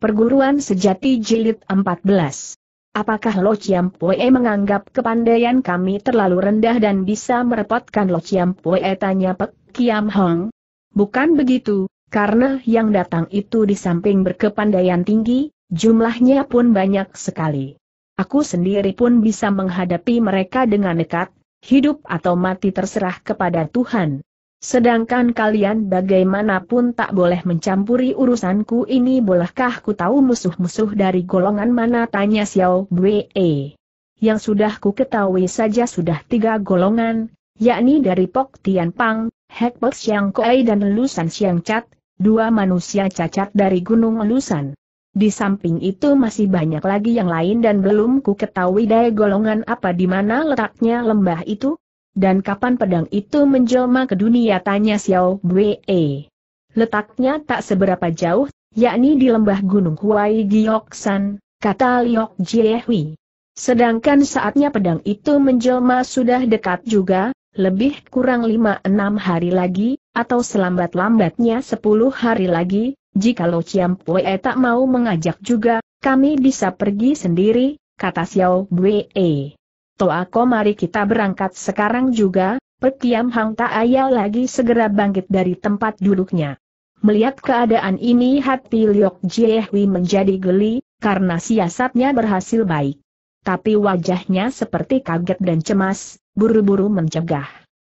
Perguruan Sejati Jilid 14 Apakah Lo Chiam Pue menganggap kepandaian kami terlalu rendah dan bisa merepotkan Lo Chiam Pue tanya Pek Kiam Hong? Bukan begitu, karena yang datang itu di samping berkepandaian tinggi, jumlahnya pun banyak sekali. Aku sendiri pun bisa menghadapi mereka dengan dekat, hidup atau mati terserah kepada Tuhan. Sedangkan kalian bagaimanapun tak boleh mencampuri urusanku ini bolehkah ku tahu musuh-musuh dari golongan mana tanya Xiao Wei. Yang sudah ku ketahui saja sudah tiga golongan, yakni dari Pok Tian Pang, Hek Pek Xiang Koei dan Lusan Siang Cat, dua manusia cacat dari Gunung Lusan. Di samping itu masih banyak lagi yang lain dan belum ku ketahui daya golongan apa di mana letaknya lembah itu, dan kapan pedang itu menjelma ke dunia tanya Xiao Wei. Letaknya tak seberapa jauh, yakni di lembah gunung Huai Gioksan, kata Liok Jiehui. Sedangkan saatnya pedang itu menjelma sudah dekat juga, lebih kurang 5-6 hari lagi, atau selambat-lambatnya 10 hari lagi, jika Lo Chiam Pue tak mau mengajak juga, kami bisa pergi sendiri, kata Xiao Wei. Toako mari kita berangkat sekarang juga, Pekiam Hang Tak Ayal lagi segera bangkit dari tempat duduknya. Melihat keadaan ini hati Liok Jiehui menjadi geli, karena siasatnya berhasil baik. Tapi wajahnya seperti kaget dan cemas, buru-buru mencegah.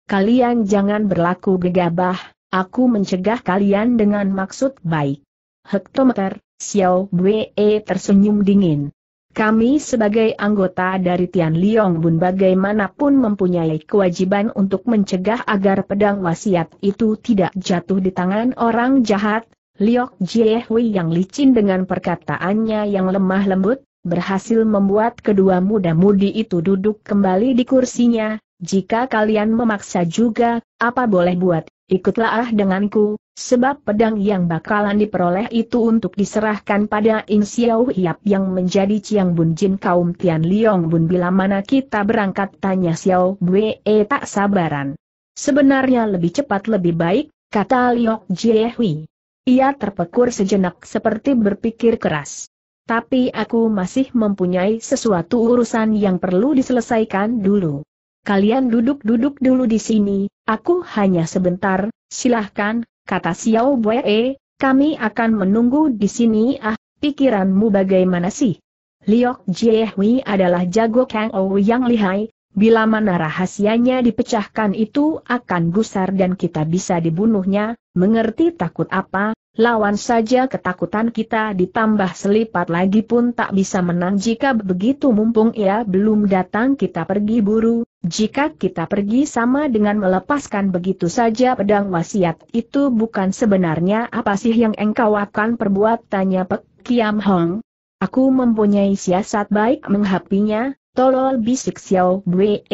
Kalian jangan berlaku gegabah, aku mencegah kalian dengan maksud baik. Hektometer, Xiao Bwe tersenyum dingin. Kami sebagai anggota dari Tian Liong Bun bagaimanapun mempunyai kewajiban untuk mencegah agar pedang wasiat itu tidak jatuh di tangan orang jahat, Liok Jiehui yang licin dengan perkataannya yang lemah lembut, berhasil membuat kedua muda-mudi itu duduk kembali di kursinya, jika kalian memaksa juga, apa boleh buat, ikutlah ah denganku, sebab pedang yang bakalan diperoleh itu untuk diserahkan pada In Xiao Hiap yang menjadi Ciang Bun Jin kaum Tian Liong Bun bila mana kita berangkat tanya Xiao Bue eh, tak sabaran. Sebenarnya lebih cepat lebih baik, kata Liok Jiehui. Ia terpekur sejenak seperti berpikir keras. Tapi aku masih mempunyai sesuatu urusan yang perlu diselesaikan dulu kalian duduk-duduk dulu di sini, aku hanya sebentar, silahkan, kata Xiao Boe, kami akan menunggu di sini ah, pikiranmu bagaimana sih? Liok Jiehui adalah jago Kang Ou yang lihai, bila mana rahasianya dipecahkan itu akan gusar dan kita bisa dibunuhnya, mengerti takut apa, lawan saja ketakutan kita ditambah selipat lagi pun tak bisa menang jika begitu mumpung ia belum datang kita pergi buru, jika kita pergi sama dengan melepaskan begitu saja pedang wasiat itu bukan sebenarnya apa sih yang engkau akan perbuat tanya Pek Kiam Hong. Aku mempunyai siasat baik menghapinya, tolol bisik Xiao Bwe.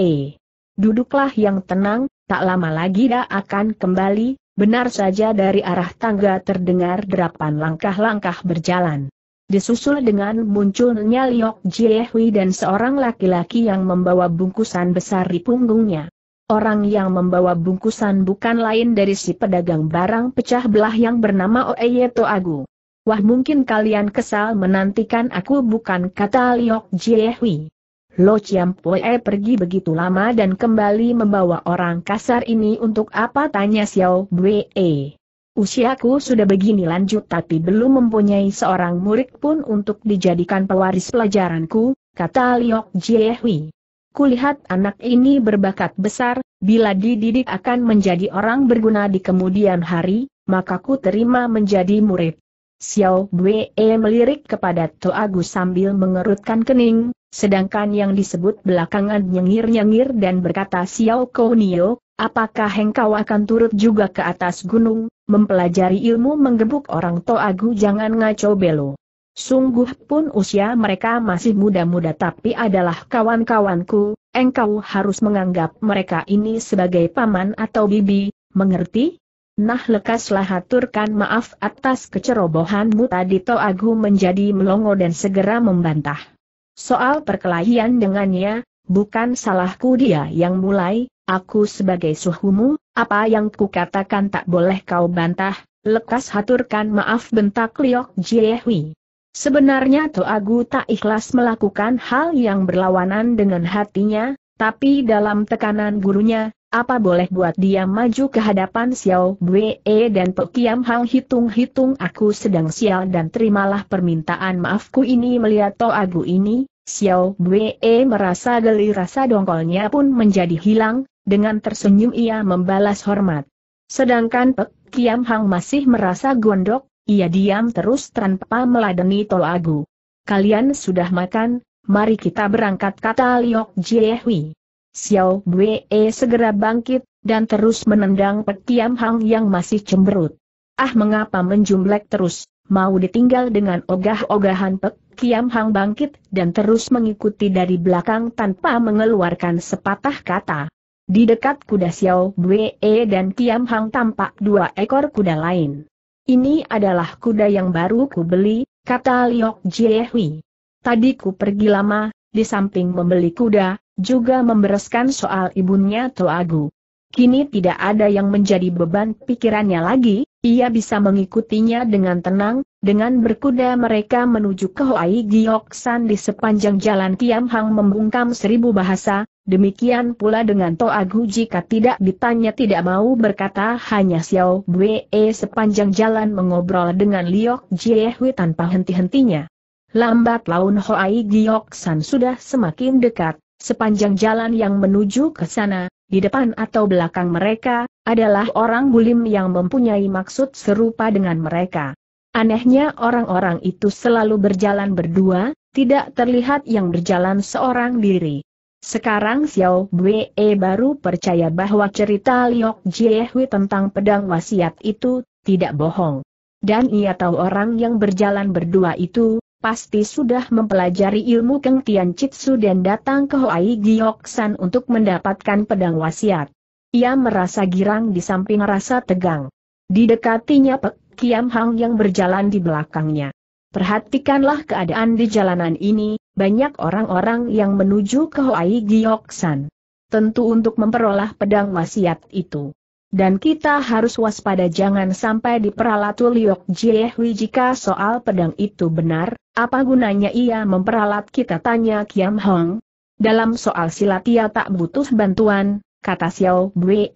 Duduklah yang tenang, tak lama lagi dia akan kembali, benar saja dari arah tangga terdengar derapan langkah-langkah berjalan. Disusul dengan munculnya Liok Jiehui dan seorang laki-laki yang membawa bungkusan besar di punggungnya. Orang yang membawa bungkusan bukan lain dari si pedagang barang pecah belah yang bernama Oeyeto Agu. Wah mungkin kalian kesal menantikan aku bukan kata Liok Jiehui. Lo Chiam Pue pergi begitu lama dan kembali membawa orang kasar ini untuk apa tanya Xiao Wei. Usiaku sudah begini lanjut tapi belum mempunyai seorang murid pun untuk dijadikan pewaris pelajaranku, kata Liok Jiehui. Kulihat anak ini berbakat besar, bila dididik akan menjadi orang berguna di kemudian hari, maka ku terima menjadi murid. Xiao Bwe melirik kepada Agus sambil mengerutkan kening, sedangkan yang disebut belakangan nyengir-nyengir dan berkata Xiao Kounio, Apakah engkau akan turut juga ke atas gunung, mempelajari ilmu menggebuk orang Toagu jangan ngaco belo. Sungguh pun usia mereka masih muda-muda tapi adalah kawan-kawanku, engkau harus menganggap mereka ini sebagai paman atau bibi, mengerti? Nah lekaslah haturkan maaf atas kecerobohanmu tadi Toagu menjadi melongo dan segera membantah. Soal perkelahian dengannya, bukan salahku dia yang mulai, Aku sebagai suhumu, apa yang kukatakan tak boleh kau bantah, lekas haturkan maaf bentak Liok Jiehui. Sebenarnya Toagu tak ikhlas melakukan hal yang berlawanan dengan hatinya, tapi dalam tekanan gurunya, apa boleh buat dia maju ke hadapan Xiao Wei dan Pekiam Hang hitung-hitung aku sedang sial dan terimalah permintaan maafku ini melihat Toagu ini, Xiao Wei merasa geli rasa dongkolnya pun menjadi hilang, dengan tersenyum ia membalas hormat. Sedangkan Pek Kiam Hang masih merasa gondok, ia diam terus tanpa meladeni Tol Agu. Kalian sudah makan, mari kita berangkat kata Liok Jiehui. Xiao Wei segera bangkit, dan terus menendang Pek Kiam Hang yang masih cemberut. Ah mengapa menjumlek terus, mau ditinggal dengan ogah-ogahan Pek Kiam Hang bangkit dan terus mengikuti dari belakang tanpa mengeluarkan sepatah kata. Di dekat kuda Xiao Bue e dan Tiam Hang tampak dua ekor kuda lain. Ini adalah kuda yang baru ku beli, kata Liok Jiehui. Tadi ku pergi lama, di samping membeli kuda, juga membereskan soal ibunya Agu. Kini tidak ada yang menjadi beban pikirannya lagi, ia bisa mengikutinya dengan tenang, dengan berkuda mereka menuju ke Hoai San di sepanjang jalan Tiam Hang membungkam seribu bahasa, Demikian pula dengan Toagu jika tidak ditanya tidak mau berkata hanya Xiao Wei sepanjang jalan mengobrol dengan Liok Jiehui tanpa henti-hentinya. Lambat laun Hoai Giok San sudah semakin dekat, sepanjang jalan yang menuju ke sana, di depan atau belakang mereka, adalah orang bulim yang mempunyai maksud serupa dengan mereka. Anehnya orang-orang itu selalu berjalan berdua, tidak terlihat yang berjalan seorang diri. Sekarang Xiao Wei baru percaya bahwa cerita Liok Jiehui tentang pedang wasiat itu, tidak bohong. Dan ia tahu orang yang berjalan berdua itu, pasti sudah mempelajari ilmu Keng Tian Chitsu dan datang ke Hoai Giok San untuk mendapatkan pedang wasiat. Ia merasa girang di samping rasa tegang. Didekatinya Pek Kiam Hang yang berjalan di belakangnya. Perhatikanlah keadaan di jalanan ini, banyak orang-orang yang menuju ke Hoai Gioksan. Tentu untuk memperoleh pedang wasiat itu. Dan kita harus waspada jangan sampai diperalat Liok Jiehui jika soal pedang itu benar, apa gunanya ia memperalat kita tanya Kiam Hong? Dalam soal silat ia tak butuh bantuan, kata Xiao Bwe.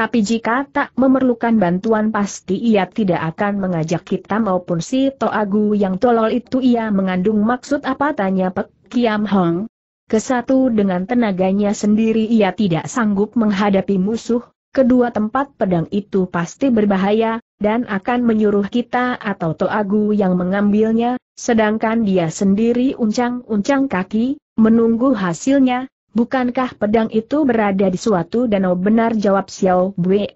Tapi jika tak memerlukan bantuan pasti ia tidak akan mengajak kita maupun si Toagu yang tolol itu ia mengandung maksud apa tanya Pek Kiam Hong. Kesatu dengan tenaganya sendiri ia tidak sanggup menghadapi musuh, kedua tempat pedang itu pasti berbahaya, dan akan menyuruh kita atau Toagu yang mengambilnya, sedangkan dia sendiri uncang-uncang kaki, menunggu hasilnya, Bukankah pedang itu berada di suatu danau benar jawab Xiao Bue,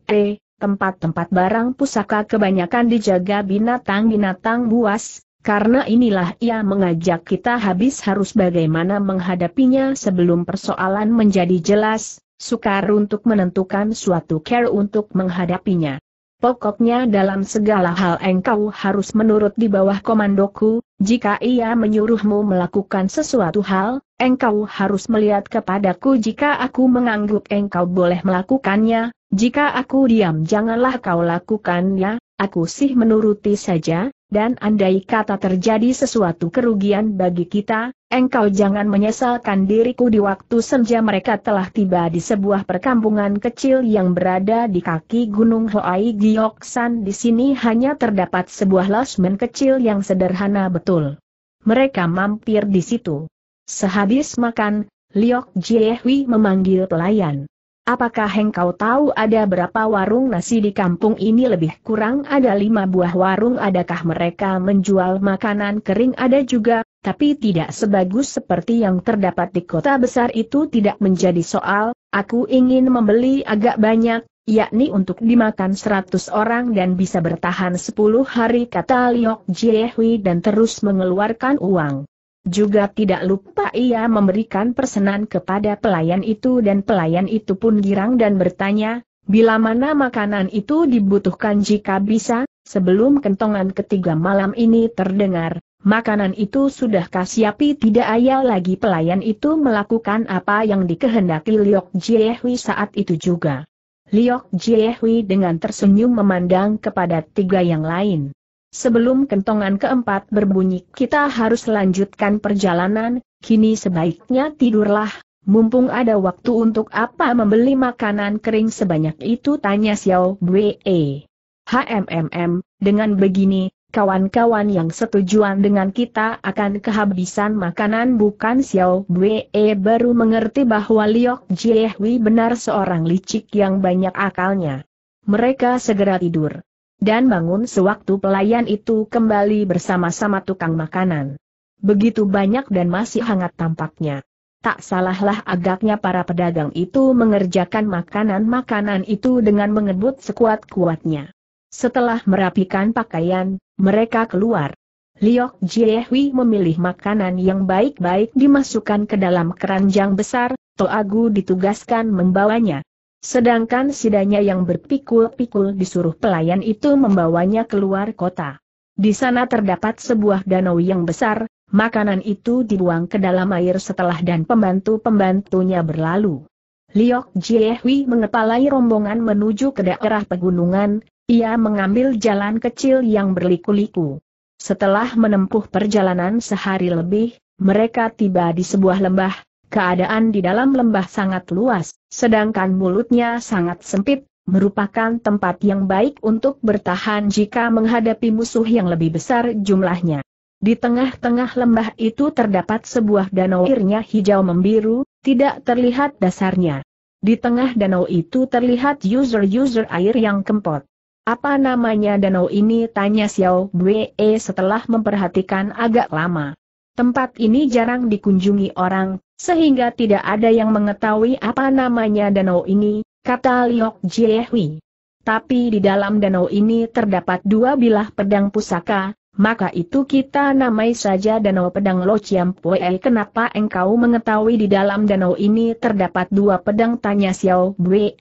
tempat-tempat barang pusaka kebanyakan dijaga binatang-binatang buas, karena inilah ia mengajak kita habis harus bagaimana menghadapinya sebelum persoalan menjadi jelas, sukar untuk menentukan suatu care untuk menghadapinya. Pokoknya dalam segala hal engkau harus menurut di bawah komandoku, jika ia menyuruhmu melakukan sesuatu hal, engkau harus melihat kepadaku jika aku mengangguk engkau boleh melakukannya, jika aku diam janganlah kau lakukannya, aku sih menuruti saja, dan andai kata terjadi sesuatu kerugian bagi kita, engkau jangan menyesalkan diriku di waktu senja mereka telah tiba di sebuah perkampungan kecil yang berada di kaki Gunung Hoai Gioksan di sini hanya terdapat sebuah losmen kecil yang sederhana betul. Mereka mampir di situ. Sehabis makan, Liok Jiehui memanggil pelayan. Apakah engkau tahu ada berapa warung nasi di kampung ini lebih kurang ada lima buah warung adakah mereka menjual makanan kering ada juga, tapi tidak sebagus seperti yang terdapat di kota besar itu tidak menjadi soal, aku ingin membeli agak banyak, yakni untuk dimakan seratus orang dan bisa bertahan sepuluh hari kata Liok Jiehui dan terus mengeluarkan uang. Juga tidak lupa ia memberikan persenan kepada pelayan itu dan pelayan itu pun girang dan bertanya, bila mana makanan itu dibutuhkan jika bisa, sebelum kentongan ketiga malam ini terdengar, makanan itu sudah kasiapi tidak ayal lagi pelayan itu melakukan apa yang dikehendaki Liok Jiehui saat itu juga. Liok Jiehui dengan tersenyum memandang kepada tiga yang lain. Sebelum kentongan keempat berbunyi kita harus lanjutkan perjalanan, kini sebaiknya tidurlah, mumpung ada waktu untuk apa membeli makanan kering sebanyak itu tanya Xiao Bwe. HMMM, dengan begini, kawan-kawan yang setujuan dengan kita akan kehabisan makanan bukan Xiao Bwe baru mengerti bahwa Liok Jiehui benar seorang licik yang banyak akalnya. Mereka segera tidur. Dan bangun sewaktu pelayan itu kembali bersama-sama tukang makanan. Begitu banyak dan masih hangat tampaknya. Tak salahlah agaknya para pedagang itu mengerjakan makanan-makanan itu dengan mengebut sekuat-kuatnya. Setelah merapikan pakaian, mereka keluar. Liok Jiehui memilih makanan yang baik-baik dimasukkan ke dalam keranjang besar, Toagu ditugaskan membawanya. Sedangkan sidanya yang berpikul-pikul disuruh pelayan itu membawanya keluar kota. Di sana terdapat sebuah danau yang besar, makanan itu dibuang ke dalam air setelah dan pembantu-pembantunya berlalu. Liok Jiehui mengepalai rombongan menuju ke daerah pegunungan, ia mengambil jalan kecil yang berliku-liku. Setelah menempuh perjalanan sehari lebih, mereka tiba di sebuah lembah, Keadaan di dalam lembah sangat luas, sedangkan mulutnya sangat sempit, merupakan tempat yang baik untuk bertahan jika menghadapi musuh yang lebih besar jumlahnya. Di tengah-tengah lembah itu terdapat sebuah danau airnya hijau membiru, tidak terlihat dasarnya. Di tengah danau itu terlihat user-user air yang kempot. Apa namanya danau ini tanya Xiao E setelah memperhatikan agak lama. Tempat ini jarang dikunjungi orang, sehingga tidak ada yang mengetahui apa namanya danau ini, kata Liok Jiehui. Tapi di dalam danau ini terdapat dua bilah pedang pusaka, maka itu kita namai saja danau pedang Lo Chiam Pue. Kenapa engkau mengetahui di dalam danau ini terdapat dua pedang tanya Xiao Bue.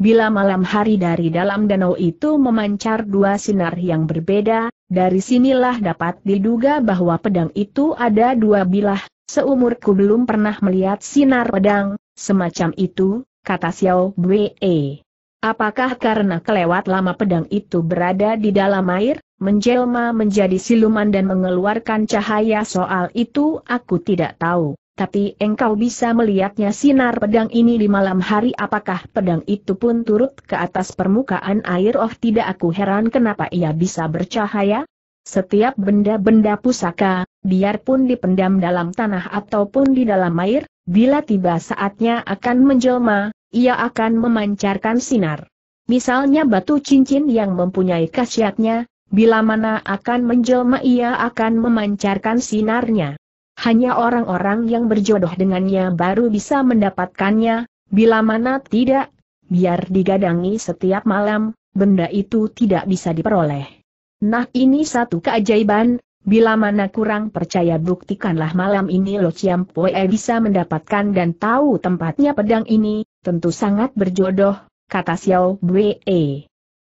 Bila malam hari dari dalam danau itu memancar dua sinar yang berbeda, dari sinilah dapat diduga bahwa pedang itu ada dua bilah, Seumurku belum pernah melihat sinar pedang, semacam itu, kata Xiao Wei. Apakah karena kelewat lama pedang itu berada di dalam air, menjelma menjadi siluman dan mengeluarkan cahaya soal itu aku tidak tahu. Tapi engkau bisa melihatnya sinar pedang ini di malam hari apakah pedang itu pun turut ke atas permukaan air oh tidak aku heran kenapa ia bisa bercahaya? Setiap benda-benda pusaka, biarpun dipendam dalam tanah ataupun di dalam air, bila tiba saatnya akan menjelma, ia akan memancarkan sinar. Misalnya batu cincin yang mempunyai khasiatnya, bila mana akan menjelma ia akan memancarkan sinarnya. Hanya orang-orang yang berjodoh dengannya baru bisa mendapatkannya, bila mana tidak, biar digadangi setiap malam, benda itu tidak bisa diperoleh. Nah ini satu keajaiban, Bila mana kurang percaya buktikanlah malam ini Lo Chiam Poe bisa mendapatkan dan tahu tempatnya pedang ini, tentu sangat berjodoh, kata Xiao Bue.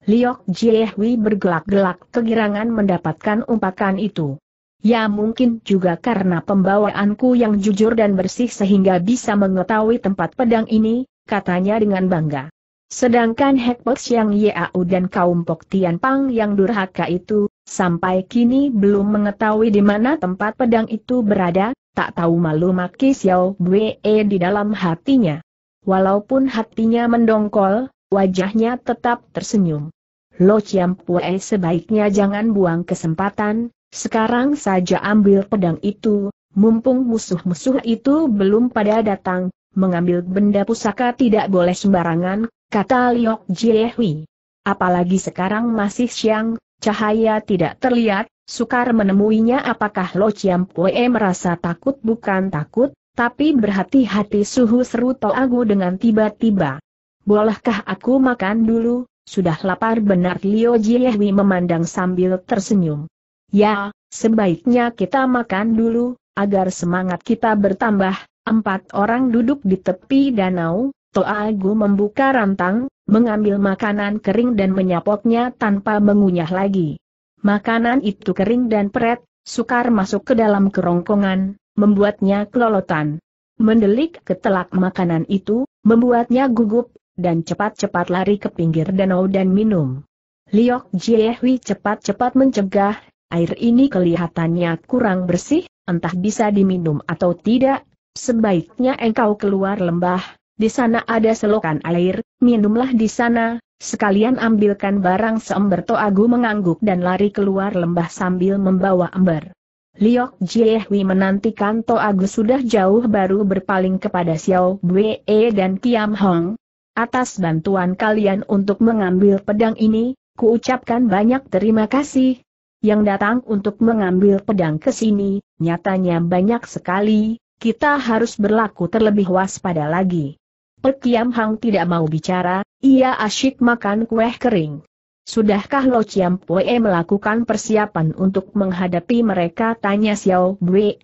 Liok Jiehui bergelak-gelak kegirangan mendapatkan umpakan itu. Ya mungkin juga karena pembawaanku yang jujur dan bersih sehingga bisa mengetahui tempat pedang ini, katanya dengan bangga. Sedangkan Hekpek Yang Yau dan kaum Pok Tian Pang yang durhaka itu, Sampai kini belum mengetahui di mana tempat pedang itu berada, tak tahu malu maki Xiao Wei di dalam hatinya. Walaupun hatinya mendongkol, wajahnya tetap tersenyum. Lo Chiam Pue sebaiknya jangan buang kesempatan, sekarang saja ambil pedang itu, mumpung musuh-musuh itu belum pada datang, mengambil benda pusaka tidak boleh sembarangan, kata Liok Jiehui. Apalagi sekarang masih siang, Cahaya tidak terlihat, sukar menemuinya apakah Lo Chiam Pue merasa takut bukan takut, tapi berhati-hati suhu seru aku dengan tiba-tiba. Bolehkah aku makan dulu? Sudah lapar benar Lio Jiehwi memandang sambil tersenyum. Ya, sebaiknya kita makan dulu, agar semangat kita bertambah. Empat orang duduk di tepi danau, Agu membuka rantang, mengambil makanan kering dan menyapoknya tanpa mengunyah lagi. Makanan itu kering dan peret, sukar masuk ke dalam kerongkongan, membuatnya kelolotan. Mendelik ke telak makanan itu, membuatnya gugup, dan cepat-cepat lari ke pinggir danau dan minum. Liok Jiehui cepat-cepat mencegah, air ini kelihatannya kurang bersih, entah bisa diminum atau tidak, sebaiknya engkau keluar lembah, di sana ada selokan air, minumlah di sana, sekalian ambilkan barang seember Toagu mengangguk dan lari keluar lembah sambil membawa ember. Liok Jiehui menantikan Toagu sudah jauh baru berpaling kepada Xiao Bwe dan Kiam Hong. Atas bantuan kalian untuk mengambil pedang ini, kuucapkan banyak terima kasih. Yang datang untuk mengambil pedang ke sini, nyatanya banyak sekali, kita harus berlaku terlebih waspada lagi. Perkiam Hang tidak mau bicara, ia asyik makan kue kering. Sudahkah Lo Chiam Pue melakukan persiapan untuk menghadapi mereka? Tanya Xiao Bue.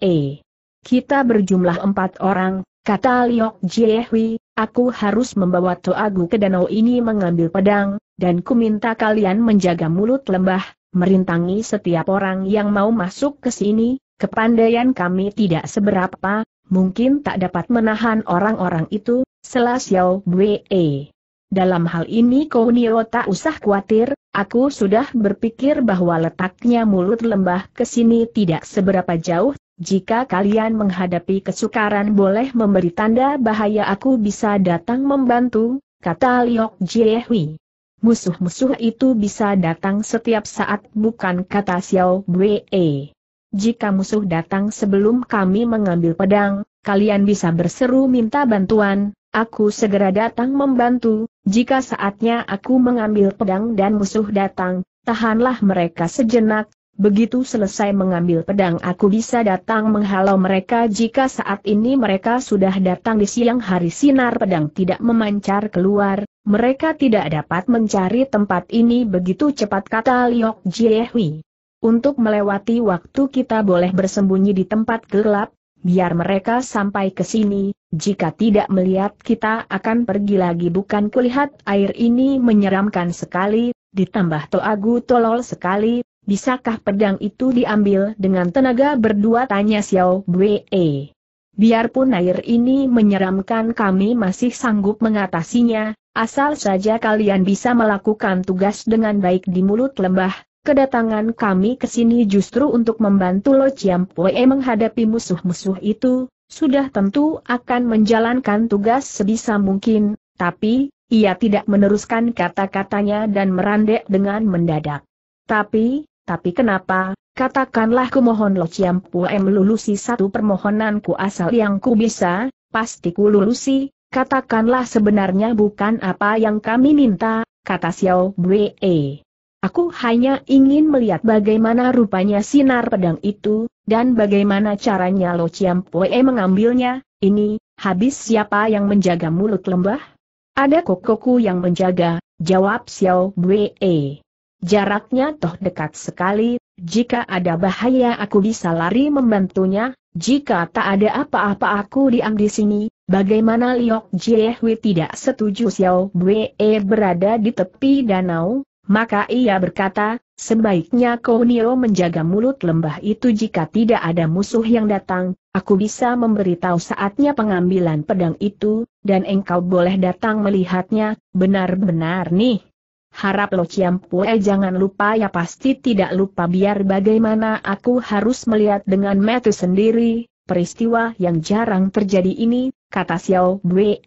Kita berjumlah empat orang, kata Liok Jiehui, aku harus membawa Toagu ke danau ini mengambil pedang, dan ku minta kalian menjaga mulut lembah, merintangi setiap orang yang mau masuk ke sini, kepandaian kami tidak seberapa, mungkin tak dapat menahan orang-orang itu, Selas Xiao Bwe. Dalam hal ini Kounio tak usah khawatir, aku sudah berpikir bahwa letaknya mulut lembah ke sini tidak seberapa jauh, jika kalian menghadapi kesukaran boleh memberi tanda bahaya aku bisa datang membantu, kata Liok Jiehui. Musuh-musuh itu bisa datang setiap saat bukan kata Xiao Bwe. Jika musuh datang sebelum kami mengambil pedang, kalian bisa berseru minta bantuan, Aku segera datang membantu, jika saatnya aku mengambil pedang dan musuh datang, tahanlah mereka sejenak, Begitu selesai mengambil pedang aku bisa datang menghalau mereka jika saat ini mereka sudah datang di siang hari sinar pedang tidak memancar keluar, mereka tidak dapat mencari tempat ini begitu cepat kata Liok Jiehui. Untuk melewati waktu kita boleh bersembunyi di tempat gelap, biar mereka sampai ke sini, jika tidak melihat kita akan pergi lagi bukan kulihat air ini menyeramkan sekali, ditambah Toagu tolol sekali, bisakah pedang itu diambil dengan tenaga berdua tanya Xiao Bwe. Biarpun air ini menyeramkan kami masih sanggup mengatasinya, asal saja kalian bisa melakukan tugas dengan baik di mulut lembah, Kedatangan kami ke sini justru untuk membantu Lo Chiam Pue menghadapi musuh-musuh itu, sudah tentu akan menjalankan tugas sebisa mungkin, tapi, ia tidak meneruskan kata-katanya dan merandek dengan mendadak. Tapi, tapi kenapa, katakanlah kumohon Lo Chiam Pue melulusi satu permohonanku asal yang ku bisa, pasti ku lulusi, katakanlah sebenarnya bukan apa yang kami minta, kata Xiao Bue. Aku hanya ingin melihat bagaimana rupanya sinar pedang itu, dan bagaimana caranya Lo Chiampoe mengambilnya, ini, habis siapa yang menjaga mulut lembah? Ada kokoku yang menjaga, jawab Xiao Wei. Jaraknya toh dekat sekali, jika ada bahaya aku bisa lari membantunya, jika tak ada apa-apa aku diam di sini, bagaimana Liok Jiehui tidak setuju Xiao Wei berada di tepi danau, maka ia berkata, sebaiknya Konio menjaga mulut lembah itu jika tidak ada musuh yang datang, aku bisa memberitahu saatnya pengambilan pedang itu, dan engkau boleh datang melihatnya, benar-benar nih. Harap lo Ciampue jangan lupa ya pasti tidak lupa biar bagaimana aku harus melihat dengan mata sendiri, peristiwa yang jarang terjadi ini, kata Xiao Bue.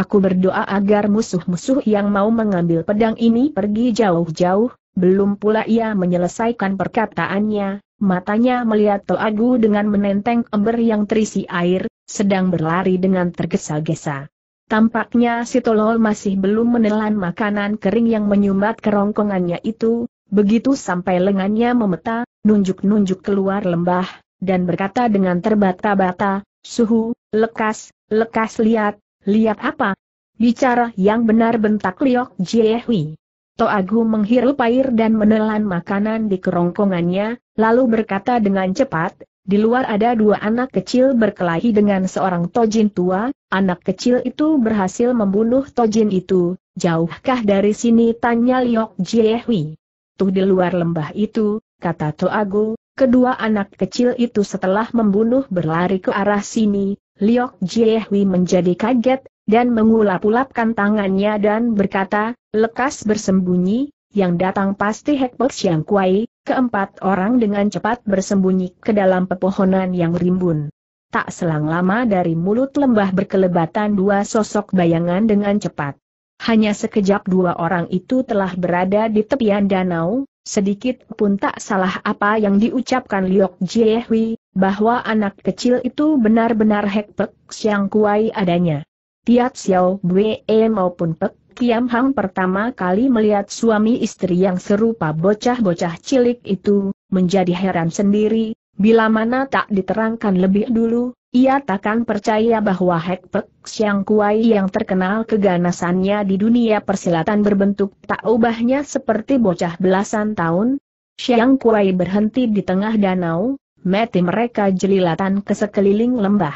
Aku berdoa agar musuh-musuh yang mau mengambil pedang ini pergi jauh-jauh, belum pula ia menyelesaikan perkataannya, matanya melihat Toagu dengan menenteng ember yang terisi air, sedang berlari dengan tergesa-gesa. Tampaknya si Tolol masih belum menelan makanan kering yang menyumbat kerongkongannya itu, begitu sampai lengannya memeta, nunjuk-nunjuk keluar lembah, dan berkata dengan terbata-bata, Suhu, lekas, lekas lihat, Lihat apa? Bicara yang benar bentak Liok Jiehui. Toagu menghirup air dan menelan makanan di kerongkongannya, lalu berkata dengan cepat, di luar ada dua anak kecil berkelahi dengan seorang tojin tua, anak kecil itu berhasil membunuh tojin itu, jauhkah dari sini tanya Liok Jiehui. Tuh di luar lembah itu, kata Agu. kedua anak kecil itu setelah membunuh berlari ke arah sini, Liok Jiehui menjadi kaget, dan mengulap-ulapkan tangannya dan berkata, lekas bersembunyi, yang datang pasti Hekpot Siang Kuai, keempat orang dengan cepat bersembunyi ke dalam pepohonan yang rimbun. Tak selang lama dari mulut lembah berkelebatan dua sosok bayangan dengan cepat. Hanya sekejap dua orang itu telah berada di tepian danau, sedikit pun tak salah apa yang diucapkan Liok Jiehui, bahwa anak kecil itu benar-benar Hek Pek Siang Kuai adanya. Tiat Xiao Bwe e maupun Pek Kiam Hang pertama kali melihat suami istri yang serupa bocah-bocah cilik itu, menjadi heran sendiri, bila mana tak diterangkan lebih dulu, ia takkan percaya bahwa Hek Pek Siang Kuai yang terkenal keganasannya di dunia persilatan berbentuk tak ubahnya seperti bocah belasan tahun. Siang Kuai berhenti di tengah danau, mati mereka jelilatan ke sekeliling lembah.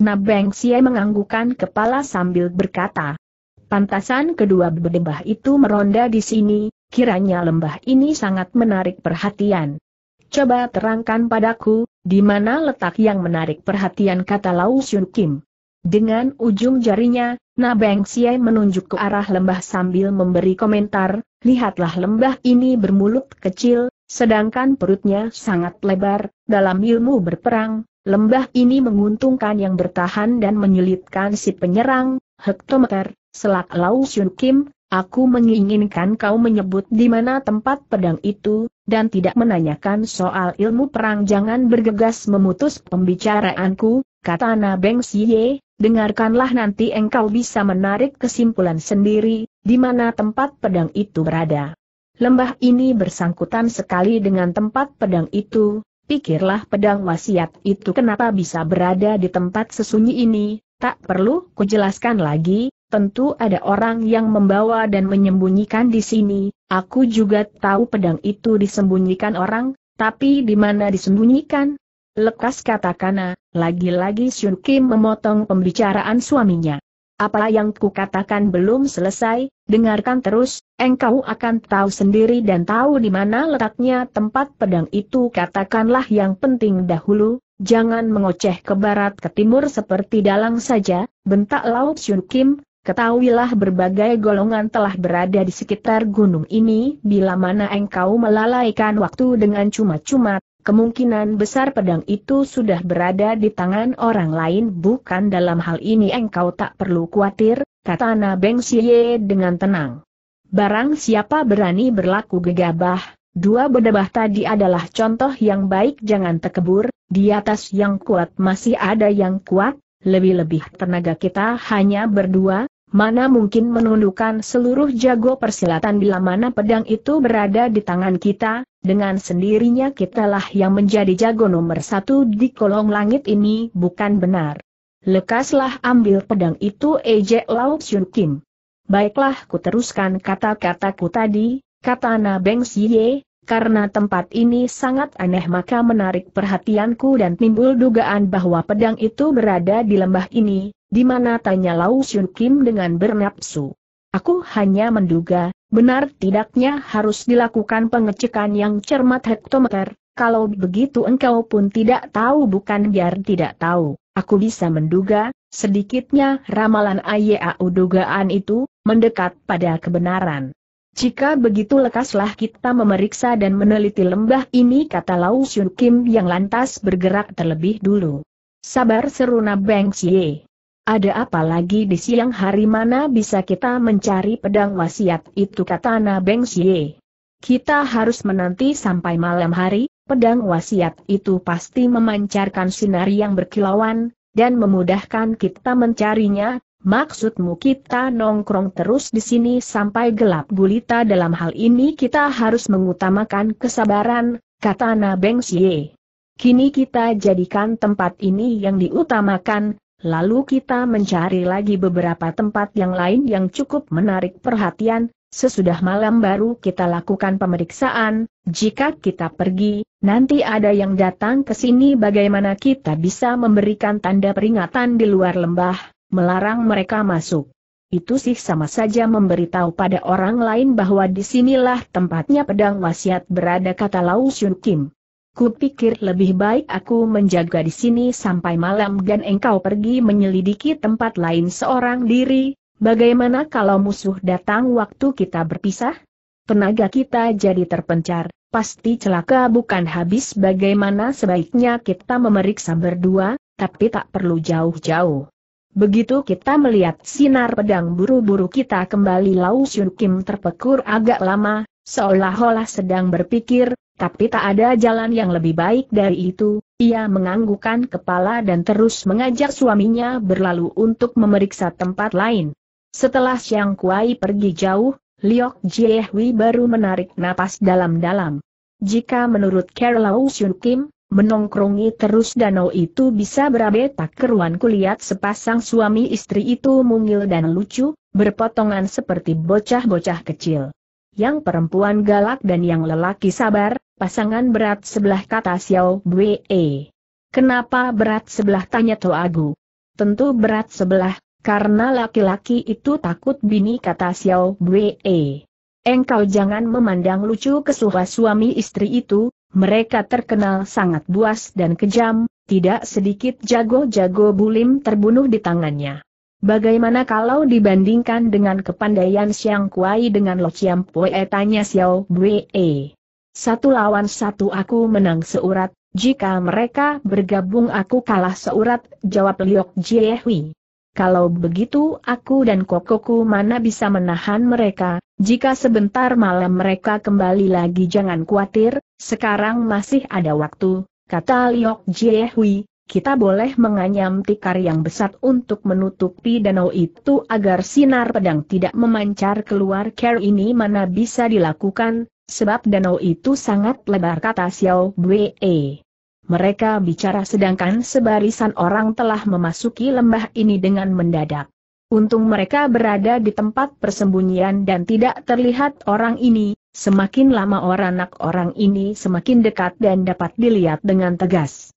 Nabeng Xie menganggukan kepala sambil berkata, Pantasan kedua berdebah itu meronda di sini, kiranya lembah ini sangat menarik perhatian. Coba terangkan padaku, di mana letak yang menarik perhatian kata Lau Xun Kim. Dengan ujung jarinya, Nabeng Xie menunjuk ke arah lembah sambil memberi komentar, lihatlah lembah ini bermulut kecil, Sedangkan perutnya sangat lebar, dalam ilmu berperang, lembah ini menguntungkan yang bertahan dan menyulitkan si penyerang, hektometer, selak Lau Shun Kim, aku menginginkan kau menyebut di mana tempat pedang itu, dan tidak menanyakan soal ilmu perang jangan bergegas memutus pembicaraanku, kata Nabeng Siye, dengarkanlah nanti engkau bisa menarik kesimpulan sendiri, di mana tempat pedang itu berada. Lembah ini bersangkutan sekali dengan tempat pedang itu, pikirlah pedang wasiat itu kenapa bisa berada di tempat sesunyi ini, tak perlu ku jelaskan lagi, tentu ada orang yang membawa dan menyembunyikan di sini, aku juga tahu pedang itu disembunyikan orang, tapi di mana disembunyikan? Lekas katakana, lagi-lagi Shun Kim memotong pembicaraan suaminya. Apa yang kukatakan belum selesai, dengarkan terus, engkau akan tahu sendiri dan tahu di mana letaknya tempat pedang itu katakanlah yang penting dahulu, jangan mengoceh ke barat ke timur seperti dalang saja, bentak laut Shun Kim, ketahuilah berbagai golongan telah berada di sekitar gunung ini bila mana engkau melalaikan waktu dengan cuma-cuma Kemungkinan besar pedang itu sudah berada di tangan orang lain bukan dalam hal ini engkau tak perlu khawatir, kata Na Beng Xie dengan tenang. Barang siapa berani berlaku gegabah, Dua bedabah tadi adalah contoh yang baik jangan tekebur. di atas yang kuat masih ada yang kuat, lebih-lebih tenaga kita hanya berdua, Mana mungkin menundukkan seluruh jago persilatan bila mana pedang itu berada di tangan kita, dengan sendirinya kitalah yang menjadi jago nomor satu di kolong langit ini bukan benar. Lekaslah ambil pedang itu ejek Lau Xun Kim. Baiklah ku teruskan kata-kataku tadi, kata Na Beng Xie, karena tempat ini sangat aneh maka menarik perhatianku dan timbul dugaan bahwa pedang itu berada di lembah ini, di mana tanya Lau Xun Kim dengan bernapsu. Aku hanya menduga, benar tidaknya harus dilakukan pengecekan yang cermat hektometer, kalau begitu engkau pun tidak tahu bukan biar tidak tahu. Aku bisa menduga, sedikitnya ramalan Ayau dugaan itu, mendekat pada kebenaran. Jika begitu lekaslah kita memeriksa dan meneliti lembah ini kata Lau Xun Kim yang lantas bergerak terlebih dulu. Sabar seru Beng ada apa lagi di siang hari mana bisa kita mencari pedang wasiat itu kata Na Beng Xie. Kita harus menanti sampai malam hari, pedang wasiat itu pasti memancarkan sinar yang berkilauan, dan memudahkan kita mencarinya, Maksudmu kita nongkrong terus di sini sampai gelap gulita dalam hal ini kita harus mengutamakan kesabaran, kata Na Beng Xie. Kini kita jadikan tempat ini yang diutamakan, Lalu kita mencari lagi beberapa tempat yang lain yang cukup menarik perhatian, sesudah malam baru kita lakukan pemeriksaan, jika kita pergi, nanti ada yang datang ke sini bagaimana kita bisa memberikan tanda peringatan di luar lembah, melarang mereka masuk. Itu sih sama saja memberitahu pada orang lain bahwa disinilah tempatnya pedang wasiat berada kata Lau Xun Kim pikir lebih baik aku menjaga di sini sampai malam dan engkau pergi menyelidiki tempat lain seorang diri, bagaimana kalau musuh datang waktu kita berpisah? Tenaga kita jadi terpencar, pasti celaka bukan habis bagaimana sebaiknya kita memeriksa berdua, tapi tak perlu jauh-jauh. Begitu kita melihat sinar pedang buru-buru kita kembali Lau Shun Kim terpekur agak lama, seolah-olah sedang berpikir, tapi tak ada jalan yang lebih baik dari itu, ia menganggukkan kepala dan terus mengajak suaminya berlalu untuk memeriksa tempat lain. Setelah Siang Kuai pergi jauh, Liok Jiehui baru menarik napas dalam-dalam. Jika menurut Kerlau Sun Kim, menongkrongi terus danau itu bisa berabe tak keruan kulihat sepasang suami istri itu mungil dan lucu, berpotongan seperti bocah-bocah kecil yang perempuan galak dan yang lelaki sabar, pasangan berat sebelah kata Xiao Bwe. Kenapa berat sebelah tanya Toagu? Tentu berat sebelah, karena laki-laki itu takut bini kata Xiao Bwe. Engkau jangan memandang lucu kesuha suami istri itu, mereka terkenal sangat buas dan kejam, tidak sedikit jago-jago bulim terbunuh di tangannya. Bagaimana kalau dibandingkan dengan kepandaian siang Kuai dengan Lo Chiam Pue tanya Xiao Bue? Satu lawan satu aku menang seurat, jika mereka bergabung aku kalah seurat, jawab Liok Jiehui. Kalau begitu aku dan Kokoku mana bisa menahan mereka, jika sebentar malam mereka kembali lagi jangan khawatir, sekarang masih ada waktu, kata Liok Jiehui, kita boleh menganyam tikar yang besar untuk menutupi danau itu agar sinar pedang tidak memancar keluar ker ini mana bisa dilakukan, sebab danau itu sangat lebar kata Xiao Wei. Mereka bicara sedangkan sebarisan orang telah memasuki lembah ini dengan mendadak. Untung mereka berada di tempat persembunyian dan tidak terlihat orang ini, semakin lama orang anak orang ini semakin dekat dan dapat dilihat dengan tegas.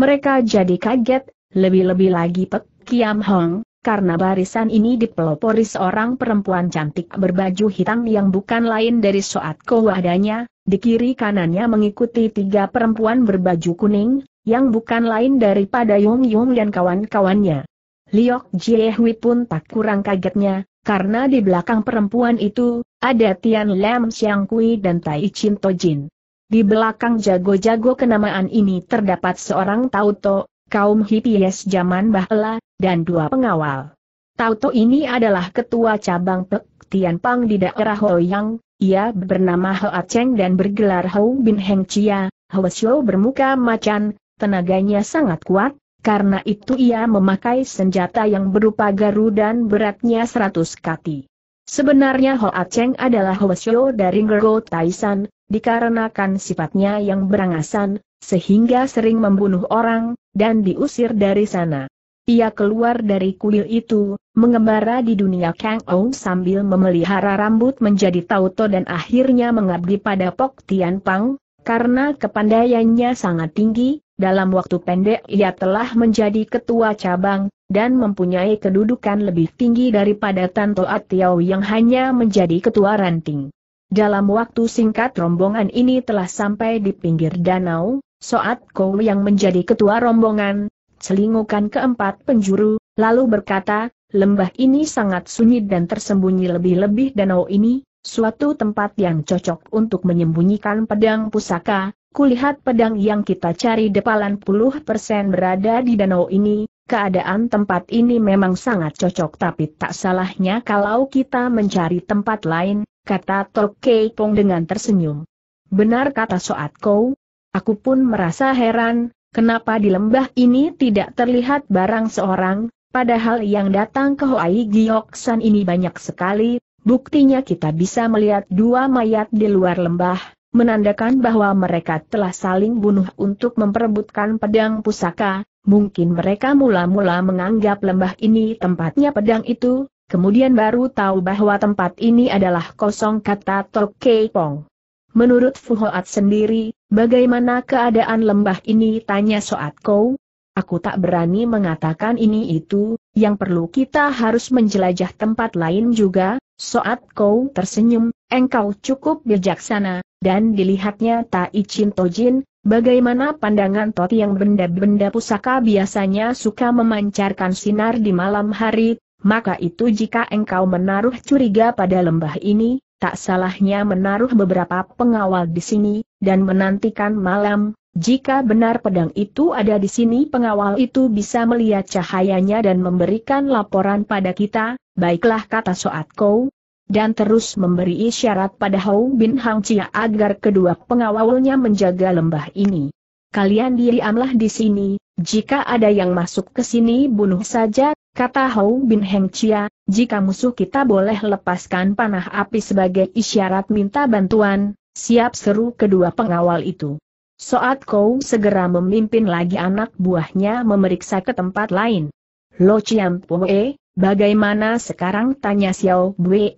Mereka jadi kaget, lebih-lebih lagi Pek Kiam Hong, karena barisan ini dipelopori seorang perempuan cantik berbaju hitam yang bukan lain dari Soat Kowadanya, di kiri kanannya mengikuti tiga perempuan berbaju kuning, yang bukan lain daripada Yong Yong dan kawan-kawannya. Liok Jiehui pun tak kurang kagetnya, karena di belakang perempuan itu, ada Tian Lam Siang Kui dan Tai Chin Tojin. Di belakang jago-jago kenamaan ini terdapat seorang Tauto, kaum hippies zaman Bahela, dan dua pengawal. Tauto ini adalah ketua cabang Pek Tianpang di daerah Hoyang, ia bernama Hoa Cheng dan bergelar Hou Bin Heng Chia, Hou Xiu bermuka macan, tenaganya sangat kuat, karena itu ia memakai senjata yang berupa garu dan beratnya seratus kati. Sebenarnya Hoa Cheng adalah Hoesyo dari Gergo Taisan, dikarenakan sifatnya yang berangasan, sehingga sering membunuh orang, dan diusir dari sana. Ia keluar dari kuil itu, mengembara di dunia Kang Ou sambil memelihara rambut menjadi tauto dan akhirnya mengabdi pada Pok Tian Pang, karena kepandaiannya sangat tinggi, dalam waktu pendek ia telah menjadi ketua cabang, dan mempunyai kedudukan lebih tinggi daripada Tanto Atiau yang hanya menjadi ketua ranting. Dalam waktu singkat rombongan ini telah sampai di pinggir danau, Soat Kou yang menjadi ketua rombongan, selingukan keempat penjuru, lalu berkata, lembah ini sangat sunyi dan tersembunyi lebih-lebih danau ini, Suatu tempat yang cocok untuk menyembunyikan pedang pusaka, kulihat pedang yang kita cari depalan puluh persen berada di danau ini, keadaan tempat ini memang sangat cocok tapi tak salahnya kalau kita mencari tempat lain, kata Tok Pong dengan tersenyum. Benar kata Soat Kou, aku pun merasa heran, kenapa di lembah ini tidak terlihat barang seorang, padahal yang datang ke Hoai Giok ini banyak sekali, Buktinya kita bisa melihat dua mayat di luar lembah, menandakan bahwa mereka telah saling bunuh untuk memperebutkan pedang pusaka, mungkin mereka mula-mula menganggap lembah ini tempatnya pedang itu, kemudian baru tahu bahwa tempat ini adalah kosong kata Tok Pong. Menurut Fuhoat sendiri, bagaimana keadaan lembah ini tanya Soat Kou? Aku tak berani mengatakan ini itu, yang perlu kita harus menjelajah tempat lain juga, Soat kau tersenyum, engkau cukup bijaksana, dan dilihatnya Tai Chin Tojin, bagaimana pandangan Toti yang benda-benda pusaka biasanya suka memancarkan sinar di malam hari, maka itu jika engkau menaruh curiga pada lembah ini, tak salahnya menaruh beberapa pengawal di sini, dan menantikan malam, jika benar pedang itu ada di sini pengawal itu bisa melihat cahayanya dan memberikan laporan pada kita, baiklah kata Soat Kou, dan terus memberi isyarat pada Hou Bin Hang Chia agar kedua pengawalnya menjaga lembah ini. Kalian diamlah di sini, jika ada yang masuk ke sini bunuh saja, kata Hou Bin Hang Chia, jika musuh kita boleh lepaskan panah api sebagai isyarat minta bantuan, siap seru kedua pengawal itu. Soat kau segera memimpin lagi anak buahnya memeriksa ke tempat lain. Lo Chiam Pue, bagaimana sekarang tanya Xiao Bue?